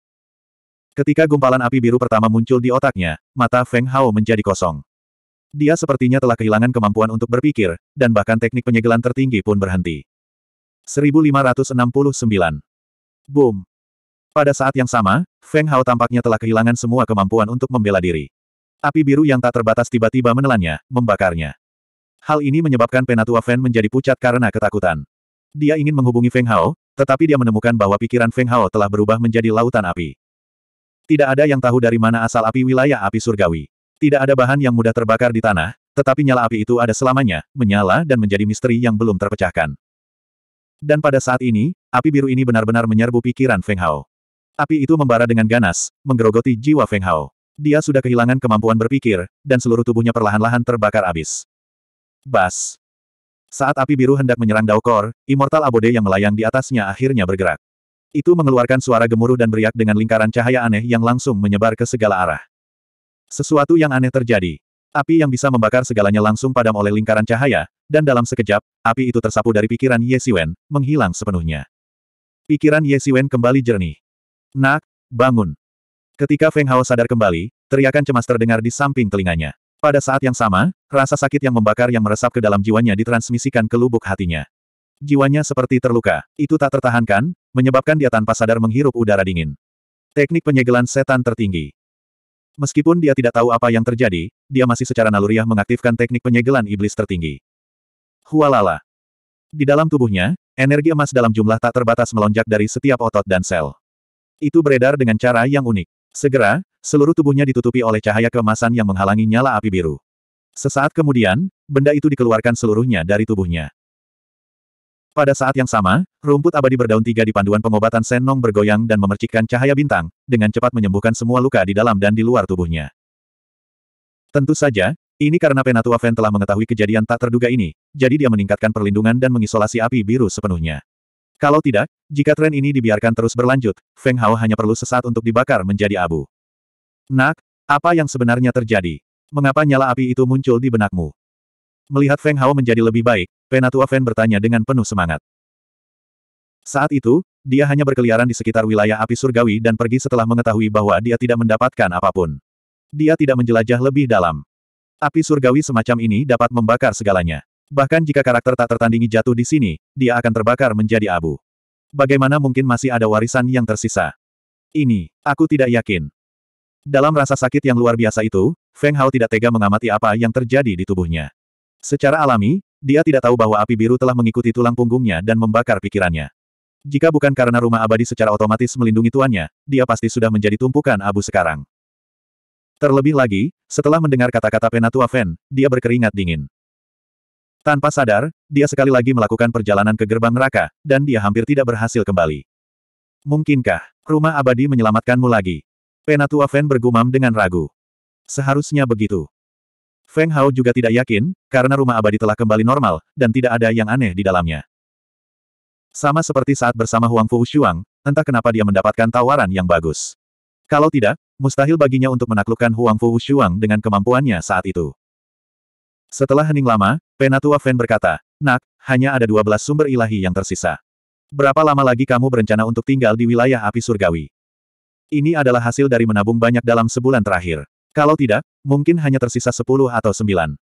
Ketika gumpalan api biru pertama muncul di otaknya, mata Feng Hao menjadi kosong. Dia sepertinya telah kehilangan kemampuan untuk berpikir, dan bahkan teknik penyegelan tertinggi pun berhenti. 1569. Boom. Pada saat yang sama, Feng Hao tampaknya telah kehilangan semua kemampuan untuk membela diri. Api biru yang tak terbatas tiba-tiba menelannya, membakarnya. Hal ini menyebabkan penatua Feng menjadi pucat karena ketakutan. Dia ingin menghubungi Feng Hao, tetapi dia menemukan bahwa pikiran Feng Hao telah berubah menjadi lautan api. Tidak ada yang tahu dari mana asal api wilayah api surgawi. Tidak ada bahan yang mudah terbakar di tanah, tetapi nyala api itu ada selamanya, menyala dan menjadi misteri yang belum terpecahkan. Dan pada saat ini, api biru ini benar-benar menyerbu pikiran Feng Hao. Api itu membara dengan ganas, menggerogoti jiwa Feng Hao. Dia sudah kehilangan kemampuan berpikir, dan seluruh tubuhnya perlahan-lahan terbakar abis. Bas. Saat api biru hendak menyerang Daukor, Immortal Abode yang melayang di atasnya akhirnya bergerak. Itu mengeluarkan suara gemuruh dan beriak dengan lingkaran cahaya aneh yang langsung menyebar ke segala arah. Sesuatu yang aneh terjadi. Api yang bisa membakar segalanya langsung padam oleh lingkaran cahaya, dan dalam sekejap, api itu tersapu dari pikiran Ye Siwen, menghilang sepenuhnya. Pikiran Ye Siwen kembali jernih. Nak, bangun. Ketika Feng Hao sadar kembali, teriakan cemas terdengar di samping telinganya. Pada saat yang sama, rasa sakit yang membakar yang meresap ke dalam jiwanya ditransmisikan ke lubuk hatinya. Jiwanya seperti terluka, itu tak tertahankan, menyebabkan dia tanpa sadar menghirup udara dingin. Teknik penyegelan setan tertinggi. Meskipun dia tidak tahu apa yang terjadi, dia masih secara naluriah mengaktifkan teknik penyegelan iblis tertinggi. Hualala. Di dalam tubuhnya, energi emas dalam jumlah tak terbatas melonjak dari setiap otot dan sel. Itu beredar dengan cara yang unik. Segera, seluruh tubuhnya ditutupi oleh cahaya keemasan yang menghalangi nyala api biru. Sesaat kemudian, benda itu dikeluarkan seluruhnya dari tubuhnya. Pada saat yang sama, rumput abadi berdaun tiga di panduan pengobatan Senong bergoyang dan memercikkan cahaya bintang, dengan cepat menyembuhkan semua luka di dalam dan di luar tubuhnya. Tentu saja, ini karena Penatua Fen telah mengetahui kejadian tak terduga ini, jadi dia meningkatkan perlindungan dan mengisolasi api biru sepenuhnya. Kalau tidak, jika tren ini dibiarkan terus berlanjut, Feng Hao hanya perlu sesaat untuk dibakar menjadi abu. Nak, apa yang sebenarnya terjadi? Mengapa nyala api itu muncul di benakmu? Melihat Feng Hao menjadi lebih baik, Penatua Feng bertanya dengan penuh semangat. Saat itu, dia hanya berkeliaran di sekitar wilayah api surgawi dan pergi setelah mengetahui bahwa dia tidak mendapatkan apapun. Dia tidak menjelajah lebih dalam. Api surgawi semacam ini dapat membakar segalanya. Bahkan jika karakter tak tertandingi jatuh di sini, dia akan terbakar menjadi abu. Bagaimana mungkin masih ada warisan yang tersisa? Ini, aku tidak yakin. Dalam rasa sakit yang luar biasa itu, Feng Hao tidak tega mengamati apa yang terjadi di tubuhnya. Secara alami, dia tidak tahu bahwa api biru telah mengikuti tulang punggungnya dan membakar pikirannya. Jika bukan karena rumah abadi secara otomatis melindungi tuannya, dia pasti sudah menjadi tumpukan abu sekarang. Terlebih lagi, setelah mendengar kata-kata Penatua Fen, dia berkeringat dingin. Tanpa sadar, dia sekali lagi melakukan perjalanan ke gerbang neraka, dan dia hampir tidak berhasil kembali. Mungkinkah, rumah abadi menyelamatkanmu lagi? Penatua Fen bergumam dengan ragu. Seharusnya begitu. Feng Hao juga tidak yakin, karena rumah abadi telah kembali normal, dan tidak ada yang aneh di dalamnya. Sama seperti saat bersama Huang Fu Shuang, entah kenapa dia mendapatkan tawaran yang bagus. Kalau tidak, mustahil baginya untuk menaklukkan Huang Fu Shuang dengan kemampuannya saat itu. Setelah hening lama, Penatua Fan berkata, Nak, hanya ada 12 sumber ilahi yang tersisa. Berapa lama lagi kamu berencana untuk tinggal di wilayah api surgawi? Ini adalah hasil dari menabung banyak dalam sebulan terakhir. Kalau tidak, Mungkin hanya tersisa sepuluh atau sembilan.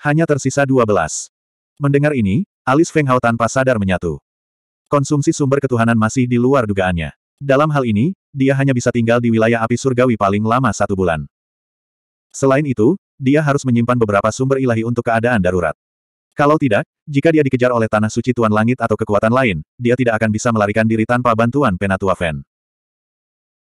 Hanya tersisa dua belas. Mendengar ini, alis Feng Hao tanpa sadar menyatu. Konsumsi sumber ketuhanan masih di luar dugaannya. Dalam hal ini, dia hanya bisa tinggal di wilayah api surgawi paling lama satu bulan. Selain itu, dia harus menyimpan beberapa sumber ilahi untuk keadaan darurat. Kalau tidak, jika dia dikejar oleh tanah suci Tuan Langit atau kekuatan lain, dia tidak akan bisa melarikan diri tanpa bantuan Penatua Fen.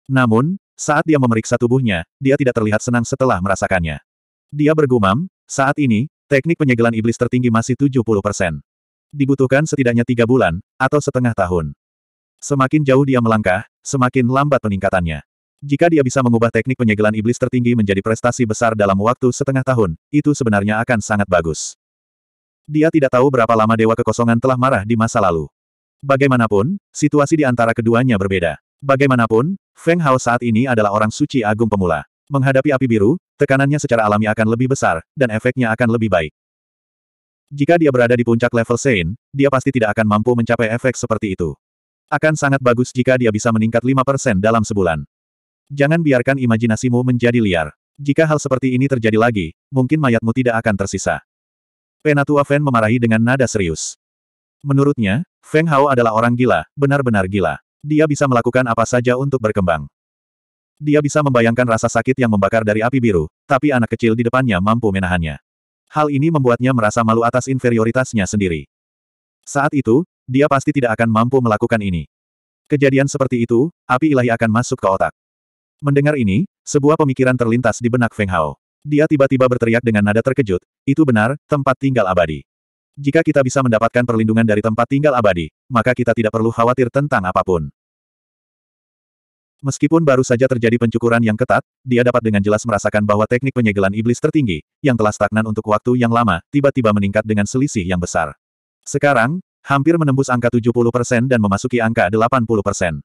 Namun, saat dia memeriksa tubuhnya, dia tidak terlihat senang setelah merasakannya. Dia bergumam, saat ini, teknik penyegelan iblis tertinggi masih 70 persen. Dibutuhkan setidaknya tiga bulan, atau setengah tahun. Semakin jauh dia melangkah, semakin lambat peningkatannya. Jika dia bisa mengubah teknik penyegelan iblis tertinggi menjadi prestasi besar dalam waktu setengah tahun, itu sebenarnya akan sangat bagus. Dia tidak tahu berapa lama Dewa Kekosongan telah marah di masa lalu. Bagaimanapun, situasi di antara keduanya berbeda. Bagaimanapun, Feng Hao saat ini adalah orang suci agung pemula. Menghadapi api biru, tekanannya secara alami akan lebih besar, dan efeknya akan lebih baik. Jika dia berada di puncak level Sein, dia pasti tidak akan mampu mencapai efek seperti itu. Akan sangat bagus jika dia bisa meningkat 5% dalam sebulan. Jangan biarkan imajinasimu menjadi liar. Jika hal seperti ini terjadi lagi, mungkin mayatmu tidak akan tersisa. Penatua Feng memarahi dengan nada serius. Menurutnya, Feng Hao adalah orang gila, benar-benar gila. Dia bisa melakukan apa saja untuk berkembang. Dia bisa membayangkan rasa sakit yang membakar dari api biru, tapi anak kecil di depannya mampu menahannya. Hal ini membuatnya merasa malu atas inferioritasnya sendiri. Saat itu, dia pasti tidak akan mampu melakukan ini. Kejadian seperti itu, api ilahi akan masuk ke otak. Mendengar ini, sebuah pemikiran terlintas di benak Feng Hao. Dia tiba-tiba berteriak dengan nada terkejut, itu benar, tempat tinggal abadi. Jika kita bisa mendapatkan perlindungan dari tempat tinggal abadi, maka kita tidak perlu khawatir tentang apapun. Meskipun baru saja terjadi pencukuran yang ketat, dia dapat dengan jelas merasakan bahwa teknik penyegelan iblis tertinggi, yang telah stagnan untuk waktu yang lama, tiba-tiba meningkat dengan selisih yang besar. Sekarang, hampir menembus angka 70% dan memasuki angka 80%.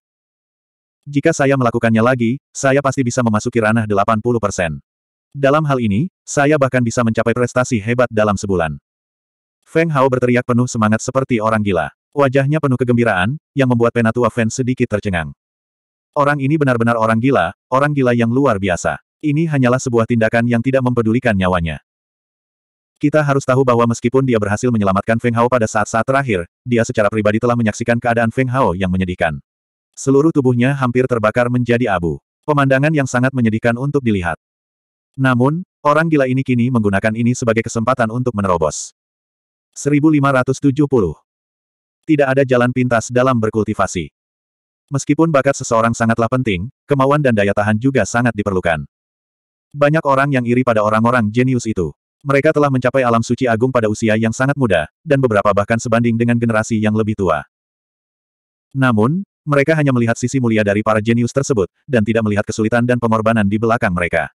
Jika saya melakukannya lagi, saya pasti bisa memasuki ranah 80%. Dalam hal ini, saya bahkan bisa mencapai prestasi hebat dalam sebulan. Feng Hao berteriak penuh semangat seperti orang gila. Wajahnya penuh kegembiraan, yang membuat Penatua Feng sedikit tercengang. Orang ini benar-benar orang gila, orang gila yang luar biasa. Ini hanyalah sebuah tindakan yang tidak mempedulikan nyawanya. Kita harus tahu bahwa meskipun dia berhasil menyelamatkan Feng Hao pada saat-saat terakhir, dia secara pribadi telah menyaksikan keadaan Feng Hao yang menyedihkan. Seluruh tubuhnya hampir terbakar menjadi abu. Pemandangan yang sangat menyedihkan untuk dilihat. Namun, orang gila ini kini menggunakan ini sebagai kesempatan untuk menerobos. 1570. Tidak ada jalan pintas dalam berkultivasi. Meskipun bakat seseorang sangatlah penting, kemauan dan daya tahan juga sangat diperlukan. Banyak orang yang iri pada orang-orang jenius itu. Mereka telah mencapai alam suci agung pada usia yang sangat muda, dan beberapa bahkan sebanding dengan generasi yang lebih tua. Namun, mereka hanya melihat sisi mulia dari para jenius tersebut, dan tidak melihat kesulitan dan pengorbanan di belakang mereka.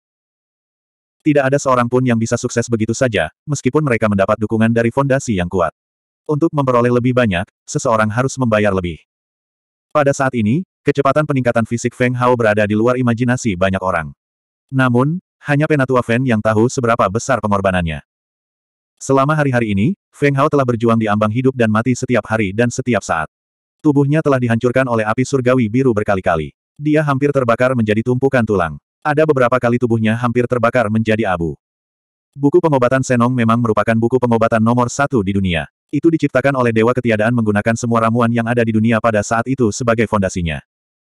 Tidak ada seorang pun yang bisa sukses begitu saja, meskipun mereka mendapat dukungan dari fondasi yang kuat. Untuk memperoleh lebih banyak, seseorang harus membayar lebih. Pada saat ini, kecepatan peningkatan fisik Feng Hao berada di luar imajinasi banyak orang. Namun, hanya Penatua Feng yang tahu seberapa besar pengorbanannya. Selama hari-hari ini, Feng Hao telah berjuang di ambang hidup dan mati setiap hari dan setiap saat. Tubuhnya telah dihancurkan oleh api surgawi biru berkali-kali. Dia hampir terbakar menjadi tumpukan tulang. Ada beberapa kali tubuhnya hampir terbakar menjadi abu. Buku pengobatan Senong memang merupakan buku pengobatan nomor satu di dunia. Itu diciptakan oleh Dewa Ketiadaan menggunakan semua ramuan yang ada di dunia pada saat itu sebagai fondasinya.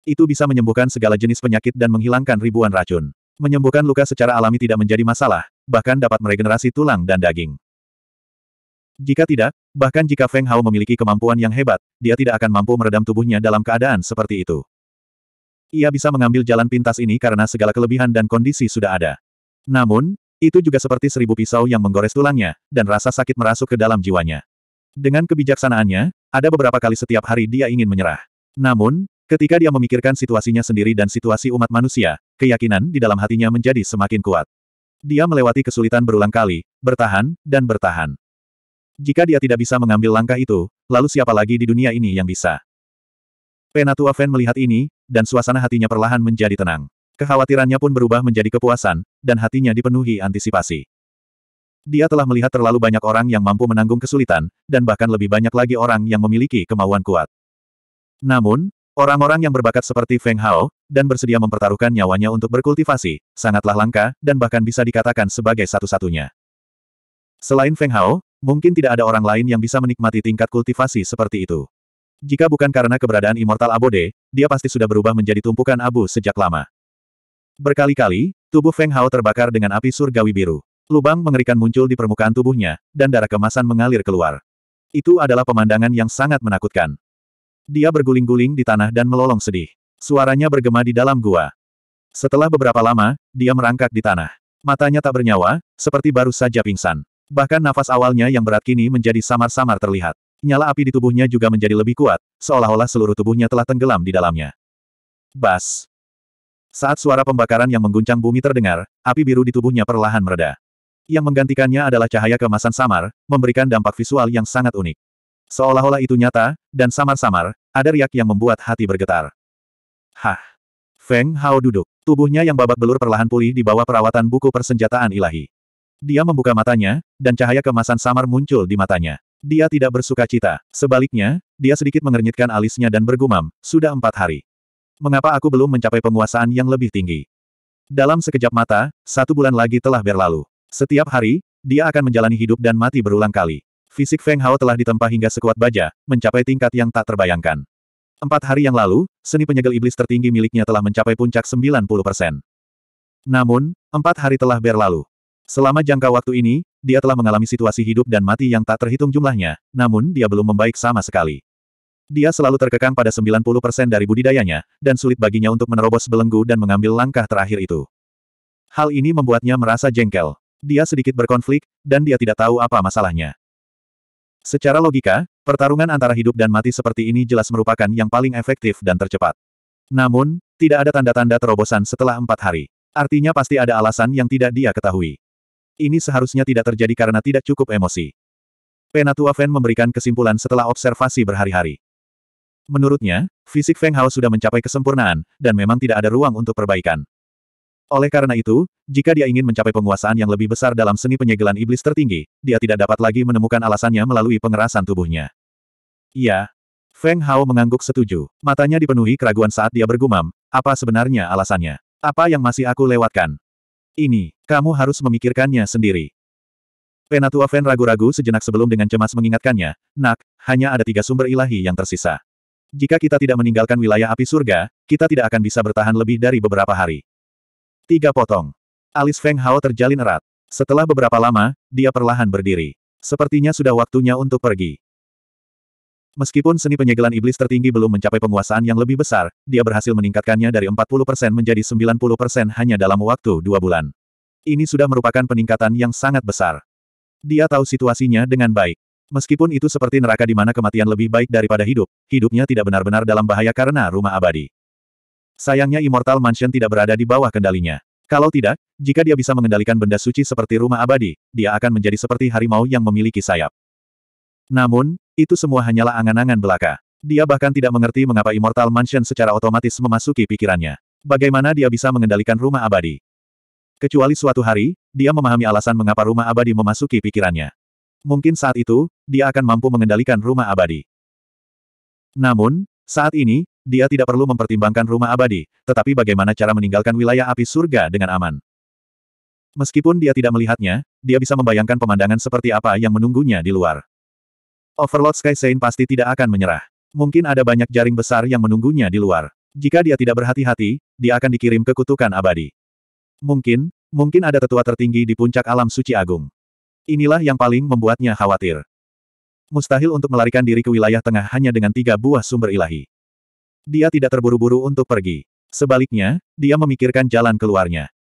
Itu bisa menyembuhkan segala jenis penyakit dan menghilangkan ribuan racun. Menyembuhkan luka secara alami tidak menjadi masalah, bahkan dapat meregenerasi tulang dan daging. Jika tidak, bahkan jika Feng Hao memiliki kemampuan yang hebat, dia tidak akan mampu meredam tubuhnya dalam keadaan seperti itu. Ia bisa mengambil jalan pintas ini karena segala kelebihan dan kondisi sudah ada. Namun, itu juga seperti seribu pisau yang menggores tulangnya, dan rasa sakit merasuk ke dalam jiwanya. Dengan kebijaksanaannya, ada beberapa kali setiap hari dia ingin menyerah. Namun, ketika dia memikirkan situasinya sendiri dan situasi umat manusia, keyakinan di dalam hatinya menjadi semakin kuat. Dia melewati kesulitan berulang kali, bertahan, dan bertahan. Jika dia tidak bisa mengambil langkah itu, lalu siapa lagi di dunia ini yang bisa? Penatua Fan melihat ini, dan suasana hatinya perlahan menjadi tenang. Kekhawatirannya pun berubah menjadi kepuasan, dan hatinya dipenuhi antisipasi. Dia telah melihat terlalu banyak orang yang mampu menanggung kesulitan, dan bahkan lebih banyak lagi orang yang memiliki kemauan kuat. Namun, orang-orang yang berbakat seperti Feng Hao, dan bersedia mempertaruhkan nyawanya untuk berkultivasi, sangatlah langka, dan bahkan bisa dikatakan sebagai satu-satunya. Selain Feng Hao, mungkin tidak ada orang lain yang bisa menikmati tingkat kultivasi seperti itu. Jika bukan karena keberadaan Immortal Abode, dia pasti sudah berubah menjadi tumpukan abu sejak lama. Berkali-kali, tubuh Feng Hao terbakar dengan api surgawi biru. Lubang mengerikan muncul di permukaan tubuhnya, dan darah kemasan mengalir keluar. Itu adalah pemandangan yang sangat menakutkan. Dia berguling-guling di tanah dan melolong sedih. Suaranya bergema di dalam gua. Setelah beberapa lama, dia merangkak di tanah. Matanya tak bernyawa, seperti baru saja pingsan. Bahkan nafas awalnya yang berat kini menjadi samar-samar terlihat. Nyala api di tubuhnya juga menjadi lebih kuat, seolah-olah seluruh tubuhnya telah tenggelam di dalamnya. Bas. Saat suara pembakaran yang mengguncang bumi terdengar, api biru di tubuhnya perlahan mereda. Yang menggantikannya adalah cahaya kemasan samar, memberikan dampak visual yang sangat unik. Seolah-olah itu nyata, dan samar-samar, ada riak yang membuat hati bergetar. Hah. Feng Hao duduk. Tubuhnya yang babak belur perlahan pulih di bawah perawatan buku persenjataan ilahi. Dia membuka matanya, dan cahaya kemasan samar muncul di matanya. Dia tidak bersuka cita. Sebaliknya, dia sedikit mengernyitkan alisnya dan bergumam, sudah empat hari. Mengapa aku belum mencapai penguasaan yang lebih tinggi? Dalam sekejap mata, satu bulan lagi telah berlalu. Setiap hari, dia akan menjalani hidup dan mati berulang kali. Fisik Feng Hao telah ditempa hingga sekuat baja, mencapai tingkat yang tak terbayangkan. Empat hari yang lalu, seni penyegel iblis tertinggi miliknya telah mencapai puncak 90 Namun, empat hari telah berlalu. Selama jangka waktu ini, dia telah mengalami situasi hidup dan mati yang tak terhitung jumlahnya, namun dia belum membaik sama sekali. Dia selalu terkekang pada 90% dari budidayanya, dan sulit baginya untuk menerobos belenggu dan mengambil langkah terakhir itu. Hal ini membuatnya merasa jengkel. Dia sedikit berkonflik, dan dia tidak tahu apa masalahnya. Secara logika, pertarungan antara hidup dan mati seperti ini jelas merupakan yang paling efektif dan tercepat. Namun, tidak ada tanda-tanda terobosan setelah empat hari. Artinya pasti ada alasan yang tidak dia ketahui. Ini seharusnya tidak terjadi karena tidak cukup emosi. Penatua Fan memberikan kesimpulan setelah observasi berhari-hari. Menurutnya, fisik Feng Hao sudah mencapai kesempurnaan, dan memang tidak ada ruang untuk perbaikan. Oleh karena itu, jika dia ingin mencapai penguasaan yang lebih besar dalam seni penyegelan iblis tertinggi, dia tidak dapat lagi menemukan alasannya melalui pengerasan tubuhnya. Iya. Feng Hao mengangguk setuju. Matanya dipenuhi keraguan saat dia bergumam, apa sebenarnya alasannya? Apa yang masih aku lewatkan? Ini, kamu harus memikirkannya sendiri. Penatua Fen ragu-ragu sejenak sebelum dengan cemas mengingatkannya, nak, hanya ada tiga sumber ilahi yang tersisa. Jika kita tidak meninggalkan wilayah api surga, kita tidak akan bisa bertahan lebih dari beberapa hari. Tiga potong. Alis Feng Hao terjalin erat. Setelah beberapa lama, dia perlahan berdiri. Sepertinya sudah waktunya untuk pergi. Meskipun seni penyegelan iblis tertinggi belum mencapai penguasaan yang lebih besar, dia berhasil meningkatkannya dari 40% menjadi 90% hanya dalam waktu dua bulan. Ini sudah merupakan peningkatan yang sangat besar. Dia tahu situasinya dengan baik. Meskipun itu seperti neraka di mana kematian lebih baik daripada hidup, hidupnya tidak benar-benar dalam bahaya karena rumah abadi. Sayangnya Immortal Mansion tidak berada di bawah kendalinya. Kalau tidak, jika dia bisa mengendalikan benda suci seperti rumah abadi, dia akan menjadi seperti harimau yang memiliki sayap. Namun, itu semua hanyalah angan-angan belaka. Dia bahkan tidak mengerti mengapa Immortal Mansion secara otomatis memasuki pikirannya. Bagaimana dia bisa mengendalikan rumah abadi? Kecuali suatu hari, dia memahami alasan mengapa rumah abadi memasuki pikirannya. Mungkin saat itu, dia akan mampu mengendalikan rumah abadi. Namun, saat ini, dia tidak perlu mempertimbangkan rumah abadi, tetapi bagaimana cara meninggalkan wilayah api surga dengan aman. Meskipun dia tidak melihatnya, dia bisa membayangkan pemandangan seperti apa yang menunggunya di luar. Overlord Sky Saint pasti tidak akan menyerah. Mungkin ada banyak jaring besar yang menunggunya di luar. Jika dia tidak berhati-hati, dia akan dikirim ke kutukan abadi. Mungkin, mungkin ada tetua tertinggi di puncak alam suci agung. Inilah yang paling membuatnya khawatir. Mustahil untuk melarikan diri ke wilayah tengah hanya dengan tiga buah sumber ilahi. Dia tidak terburu-buru untuk pergi. Sebaliknya, dia memikirkan jalan keluarnya.